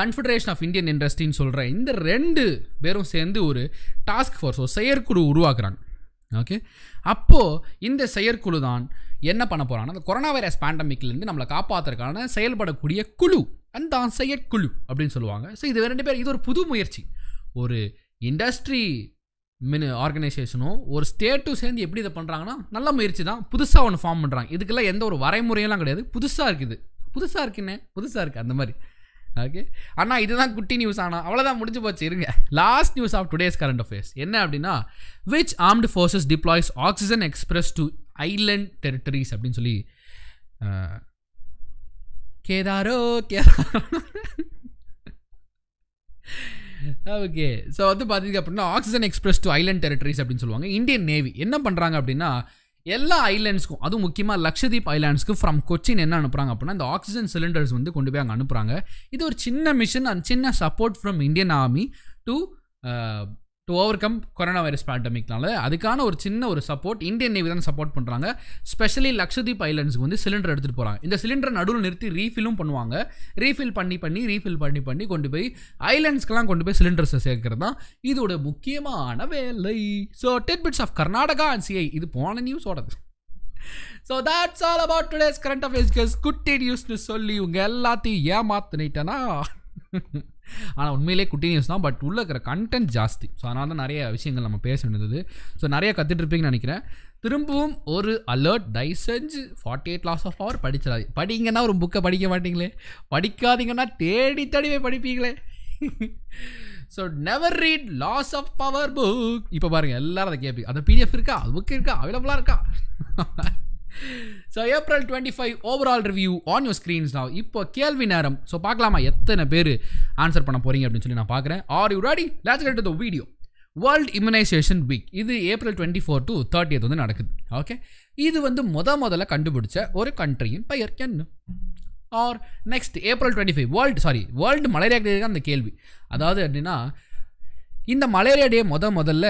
கன்ஃபெடரேஷன் ஆஃப் இந்தியன் இண்டஸ்ட்ரின்னு சொல்கிற இந்த ரெண்டு பேரும் சேர்ந்து ஒரு டாஸ்க் ஃபோர்ஸ் ஒரு செயற்குழு உருவாக்குறாங்க ஓகே அப்போது இந்த செயற்குழு தான் என்ன பண்ண போகிறாங்கன்னா அந்த கொரோனா வைரஸ் பேண்டமிக்லேருந்து நம்மளை காப்பாற்றுறதுக்கான செயல்படக்கூடிய குழு அண்ட் தான் செயற்குழு அப்படின்னு சொல்லுவாங்க ஸோ இது ரெண்டு பேர் இது ஒரு புது முயற்சி ஒரு இண்டஸ்ட்ரி மின் ஆர்கனைசேஷனும் ஒரு ஸ்டேட்டும் சேர்ந்து எப்படி இதை பண்ணுறாங்கன்னா நல்ல முயற்சி தான் புதுசாக ஒன்று ஃபார்ம் பண்ணுறாங்க இதுக்கெல்லாம் எந்த ஒரு வரைமுறையெல்லாம் கிடையாது புதுசாக இருக்குது புதுசாக இருக்குன்னு புதுசாக இருக்குது அந்த மாதிரி ஓகே ஆனால் இதுதான் குட்டி நியூஸ் ஆனால் அவ்வளோதான் முடிஞ்சு போச்சு இருங்க last news of today's current affairs என்ன அப்படின்னா which armed forces deploys oxygen express to island territories அப்படின்னு சொல்லி கேதாரோ கேதாரோ ஓகே ஸோ வந்து பார்த்தீங்க அப்படின்னா oxygen express to island territories அப்படின்னு சொல்லுவாங்க இந்தியன் நேவி என்ன பண்ணுறாங்க அப்படின்னா எல்லா ஐலாண்ட்ஸ்க்கும் அதுவும் முக்கியமாக லக்ஷதீப் ஐலாண்ட்ஸ்க்கு ஃப்ரம் கொச்சின் என்ன அனுப்புகிறாங்க அப்படின்னா இந்த ஆக்சிஜன் சிலிண்டர்ஸ் வந்து கொண்டு போய் அங்கே அனுப்புகிறாங்க இது ஒரு சின்ன மிஷன் அண்ட் சின்ன support from Indian army to to overcome coronavirus பேண்டமிக்னால அதுக்கான ஒரு சின்ன ஒரு சப்போர்ட் இந்தியன் நேவி தான் சப்போர்ட் பண்ணுறாங்க ஸ்பெஷலி லக்ஷதீப் ஐலண்ட்ஸ்க்கு வந்து சிலிண்டர் எடுத்துகிட்டு போகிறாங்க இந்த சிலிண்டர் நடுவில் நிறுத்தி ரீஃபிலும் பண்ணுவாங்க ரீஃபில் பண்ணி பண்ணி ரீஃபில் பண்ணி பண்ணி கொண்டு போய் ஐலண்ட்ஸ்க்கெலாம் கொண்டு போய் சிலிண்டர்ஸை சேர்க்கிறது தான் இதோட முக்கியமான வேலை so tidbits of Karnataka and CI இது போன நியூஸோடது so that's all about today's current அஃபேர்ஸ்க்கு குட்டி நியூஸ்னு சொல்லி இவங்க எல்லாத்தையும் ஏமாத்துனிட்டேன்னா ஆனால் உண்மையிலே குட்டி நியூஸ் தான் பட் உள்ளே இருக்கிற கண்டென்ட் ஜாஸ்தி ஸோ அதனால தான் நிறைய விஷயங்கள் நம்ம பேச வேண்டியது ஸோ நிறைய கற்றுட்ருப்பீங்கன்னு நினைக்கிறேன் திரும்பவும் ஒரு அலர்ட் டை செஞ்சு ஃபார்ட்டி எயிட் லாஸ் ஆஃப் அவர் படிச்சிடாது படிங்கன்னா ஒரு புக்கை படிக்க மாட்டீங்களே படிக்காதீங்கன்னா தேடி தேடி படிப்பீங்களே so never read laws of power book இப்போ பாருங்கள் எல்லோரும் அதை கேட்பீங்க அந்த பிடிஎஃப் இருக்கா புக் இருக்கா அவைலபிளாக இருக்கா so April twenty five overall review on your screens நான் இப்போ கேள்வி நேரம் ஸோ பார்க்கலாமா எத்தனை பேர் ஆன்சர் பண்ண போகிறீங்க அப்படின்னு சொல்லி நான் பார்க்குறேன் are you ready let's get the video world immunisation week இது April twenty four to thirtieth வந்து நடக்குது ஓகே இது வந்து முத முதல்ல கண்டுபிடிச்ச ஒரு கண்ட்ரியின் பெயர் என்ன or next April twenty five world sorry world malaria day அந்த கேள்வி அதாவது அப்படின்னா இந்த மலேரியா டே முத முதல்ல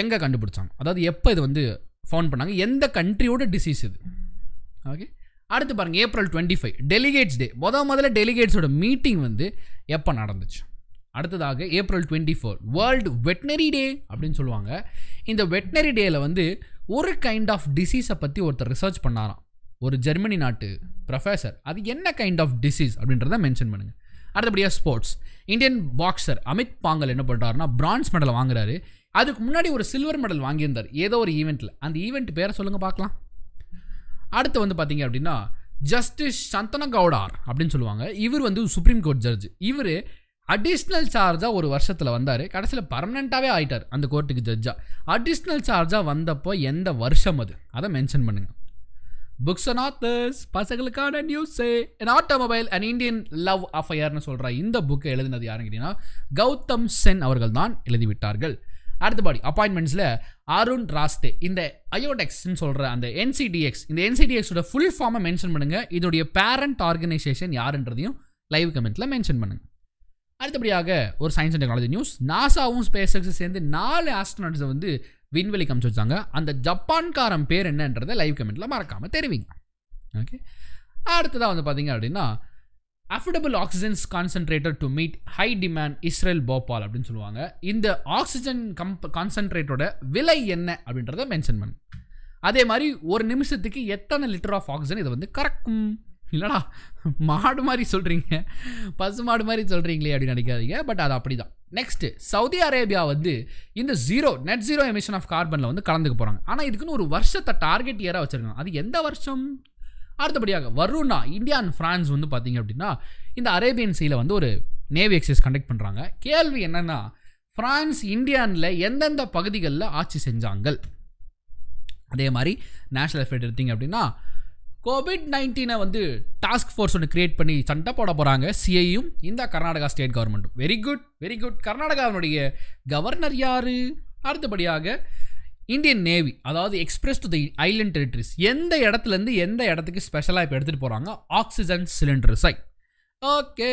எங்கே கண்டுபிடிச்சாங்க அதாவது எப்போ இது வந்து ஃபோன் பண்ணாங்க எந்த கண்ட்ரியோட டிசீஸ் இது ஓகே அடுத்து பாருங்கள் April twenty five delegates day முத முதல்ல டெலிகேட்ஸோட மீட்டிங் வந்து எப்போ நடந்துச்சு அடுத்ததாக April twenty four world veterinary day அப்படின்னு சொல்லுவாங்க இந்த வெட்னரி டேயில் வந்து ஒரு கைண்ட் ஆஃப் டிசீஸை பற்றி ஒருத்தர் ரிசர்ச் பண்ணாராம் ஒரு ஜெர்மனி நாட்டு ப்ரொஃபஸர் அது என்ன கைண்ட் ஆஃப் டிசீஸ் அப்படின்றத மென்ஷன் பண்ணுங்கள் அடுத்தபடியாக sports Indian boxer Amit Panghal என்ன பண்ணுறாருனா பிரான்ஸ் மெடலை வாங்குறாரு அதுக்கு முன்னாடி ஒரு சில்வர் மெடல் வாங்கியிருந்தார் ஏதோ ஒரு ஈவெண்ட்டில் அந்த ஈவெண்ட் பேரை சொல்லுங்கள் பார்க்கலாம் அடுத்து வந்து பார்த்தீங்க அப்படின்னா ஜஸ்டிஸ் சந்தன கவுடார் அப்படின்னு சொல்லுவாங்க இவர் வந்து சுப்ரீம் கோர்ட் ஜட்ஜ் இவர் அடிஷ்னல் சார்ஜாக ஒரு வருஷத்தில் வந்தார் கடைசியில் பர்மனெண்ட்டாகவே ஆகிட்டார் அந்த கோர்ட்டுக்கு ஜட்ஜாக அடிஷ்னல் சார்ஜாக வந்தப்போ எந்த வருஷம் அது அதை மென்ஷன் பண்ணுங்கள் புக்ஸ் அண்ட் ஆத்தர்ஸ் பசங்களுக்கான நியூஸு என் ஆட்டோமொபைல் அண்ட் இந்தியன் லவ் அஃபையர்னு சொல்கிற இந்த புக்கை எழுதினது யாருன்னு கேட்டிங்கன்னா கௌதம் சென் அவர்கள் தான் எழுதிவிட்டார்கள் பாடி அப்பாயின்மெண்ட்ஸில் அருண் ராஸ்தே இந்த அயோடெக்ஸ்ன்னு சொல்கிற அந்த என்சிடிஎக்ஸ் இந்த என்சிடிஎக்ஸோட ஃபுல் ஃபார்மை மென்ஷன் பண்ணுங்கள் இதோடைய பேரண்ட் ஆர்கனைசேஷன் யாருன்றதையும் லைவ் கமெண்ட்டில் மென்ஷன் பண்ணுங்கள் அடுத்தபடியாக ஒரு சயின்ஸ் அண்ட் டெக்னாலஜி நியூஸ் நாசாவும் ஸ்பேஸ் எக்ஸும் சேர்ந்து நாலு ஆஸ்ட்ரானாட்ஸை வந்து விண்வெளி கமிச்சு வச்சாங்க அந்த ஜப்பான்காரன் பேர் என்னன்றதை லைவ் கமெண்ட்டில் மறக்காமல் தெரிவிங்க ஓகே அடுத்ததாக வந்து பார்த்தீங்க அப்படின்னா affordable oxygens concentrator to meet high demand IISER Bhopal அப்படின்னு சொல்லுவாங்க இந்த ஆக்சிஜன் கம்ப் கான்சன்ட்ரேட்டோட விலை என்ன அப்படின்றத மென்ஷன் பண்ணு அதே மாதிரி ஒரு நிமிஷத்துக்கு எத்தனை லிட்டர் ஆஃப் ஆக்சிஜன் இதை வந்து கறக்கும் இல்லைடா மாடு மாதிரி சொல்கிறீங்க பசு மாடு மாதிரி சொல்கிறீங்களே அப்படின்னு நினைக்காதீங்க பட் அது அப்படி தான் நெக்ஸ்ட்டு சவுதி அரேபியா வந்து இந்த zero net zero emission of கார்பனில் வந்து கலந்துக்க போகிறாங்க ஆனால் இதுக்குன்னு ஒரு வருஷத்தை டார்கெட் இயராக வச்சுருக்காங்க அது எந்த வருஷம் அடுத்தபடியாக வருணா இந்தியா அண்ட் ஃப்ரான்ஸ் வந்து பார்த்திங்க அப்படின்னா இந்த அரேபியன் சீல வந்து ஒரு நேவி எக்ஸைஸ் கண்டக்ட் பண்ணுறாங்க கேள்வி என்னென்னா ஃப்ரான்ஸ் இந்தியானில் எந்தெந்த பகுதிகளில் ஆட்சி செஞ்சாங்கள் அதே மாதிரி நேஷனல் எஃபர்ட் எடுத்திங்க அப்படின்னா கோவிட் நைன்டீனை வந்து டாஸ்க் ஃபோர்ஸ் ஒன்று க்ரியேட் பண்ணி சண்டை போட போகிறாங்க சிஐயும் இந்த கர்நாடகா ஸ்டேட் கவர்மெண்ட்டும் வெரி குட் வெரி குட் கர்நாடகாவினுடைய கவர்னர் யார் அடுத்தபடியாக இந்தியன் நேவி அதாவது express to the island territories எந்த இடத்துலேருந்து எந்த இடத்துக்கு ஸ்பெஷலாக இப்போ எடுத்துகிட்டு போகிறாங்க ஆக்சிஜன் சிலிண்டர் சை okay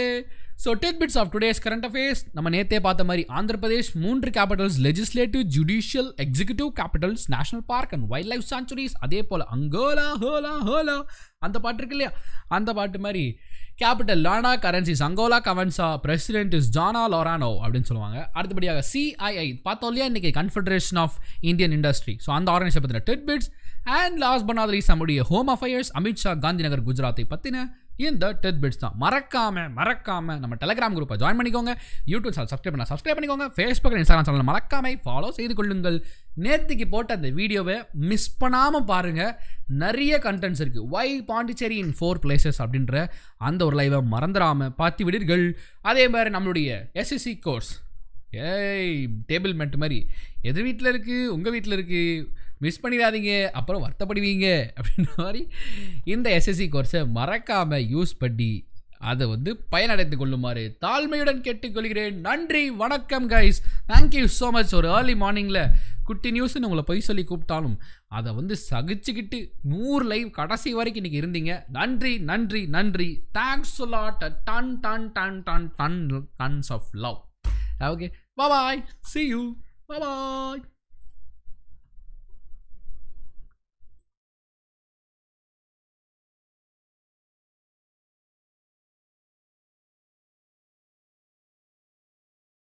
so tidbits of today's current affairs நம்ம நேத்தே பார்த்த மாதிரி ஆந்திர பிரதேஷ் மூன்று capitals legislative judicial executive capitals national park and wildlife sanctuaries அதே போல் அங்கோலா ஹோலா ஹோலா அந்த பாட்டு இருக்கு இல்லையா அந்த பாட்டு மாதிரி capital Lana currencies Angola கவன்சா president is ஜானா லோரானோ அப்படின்னு சொல்லுவாங்க அடுத்தபடியாக சிஐஐ பார்த்தோம் இல்லையா இன்றைக்கி confederation of Indian industry so அந்த ஆர்கனைசேஷன் பற்றின dead bits and last but not நம்முடைய ஹோம் அஃபேர்ஸ் அமித்ஷா காந்தி நகர் குஜராத்தை பற்றின இந்த டெத் பிட்ஸ் தான் மறக்காமல் மறக்காமல் நம்ம டெலகிராம் குரூப்பை ஜாயின் பண்ணிக்கோங்க யூடியூப் சேனல் சப்ஸ்கிரைப் பண்ண சப்ஸ்கிரைப் பண்ணிக்கோங்க ஃபேஸ்புக் இன்ஸ்டாகிராம் சேனல் மறக்காமல் ஃபாலோ செய்து கொள்ளுங்கள் நேர்த்திக்கு போட்ட அந்த வீடியோவை மிஸ் பண்ணாமல் பாருங்கள் நிறைய கண்டென்ட்ஸ் இருக்குது why Pondicherry in four places அப்படின்ற அந்த ஒரு லைவை மறந்துடாமல் பார்த்து விடுங்கள் அதே மாதிரி நம்மளுடைய எஸ்எஸ்சி கோர்ஸ் ஏய் டேபிள் மெட் மாதிரி எது வீட்டில் இருக்குது உங்கள் வீட்டில் இருக்குது மிஸ் பண்ணிடாதீங்க அப்புறம் வருத்தப்படுவீங்க அப்படின்ற மாதிரி இந்த எஸ்எஸ்சி கோர்ஸை மறக்காமல் யூஸ் பண்ணி அதை வந்து பயனடைந்து கொள்ளுமாறு தாழ்மையுடன் கேட்டுக்கொள்கிறேன் நன்றி வணக்கம் கைஸ் தேங்க்யூ ஸோ மச் ஒரு ஏர்லி மார்னிங்கில் குட்டி நியூஸ்னு உங்களை பொய் சொல்லி கூப்பிட்டாலும் அதை வந்து சகிச்சுக்கிட்டு நூறு லைவ் கடைசி வரைக்கும் இன்றைக்கி இருந்தீங்க நன்றி நன்றி நன்றி thanks ton ton ton ton ton tons of love okay bye see you bye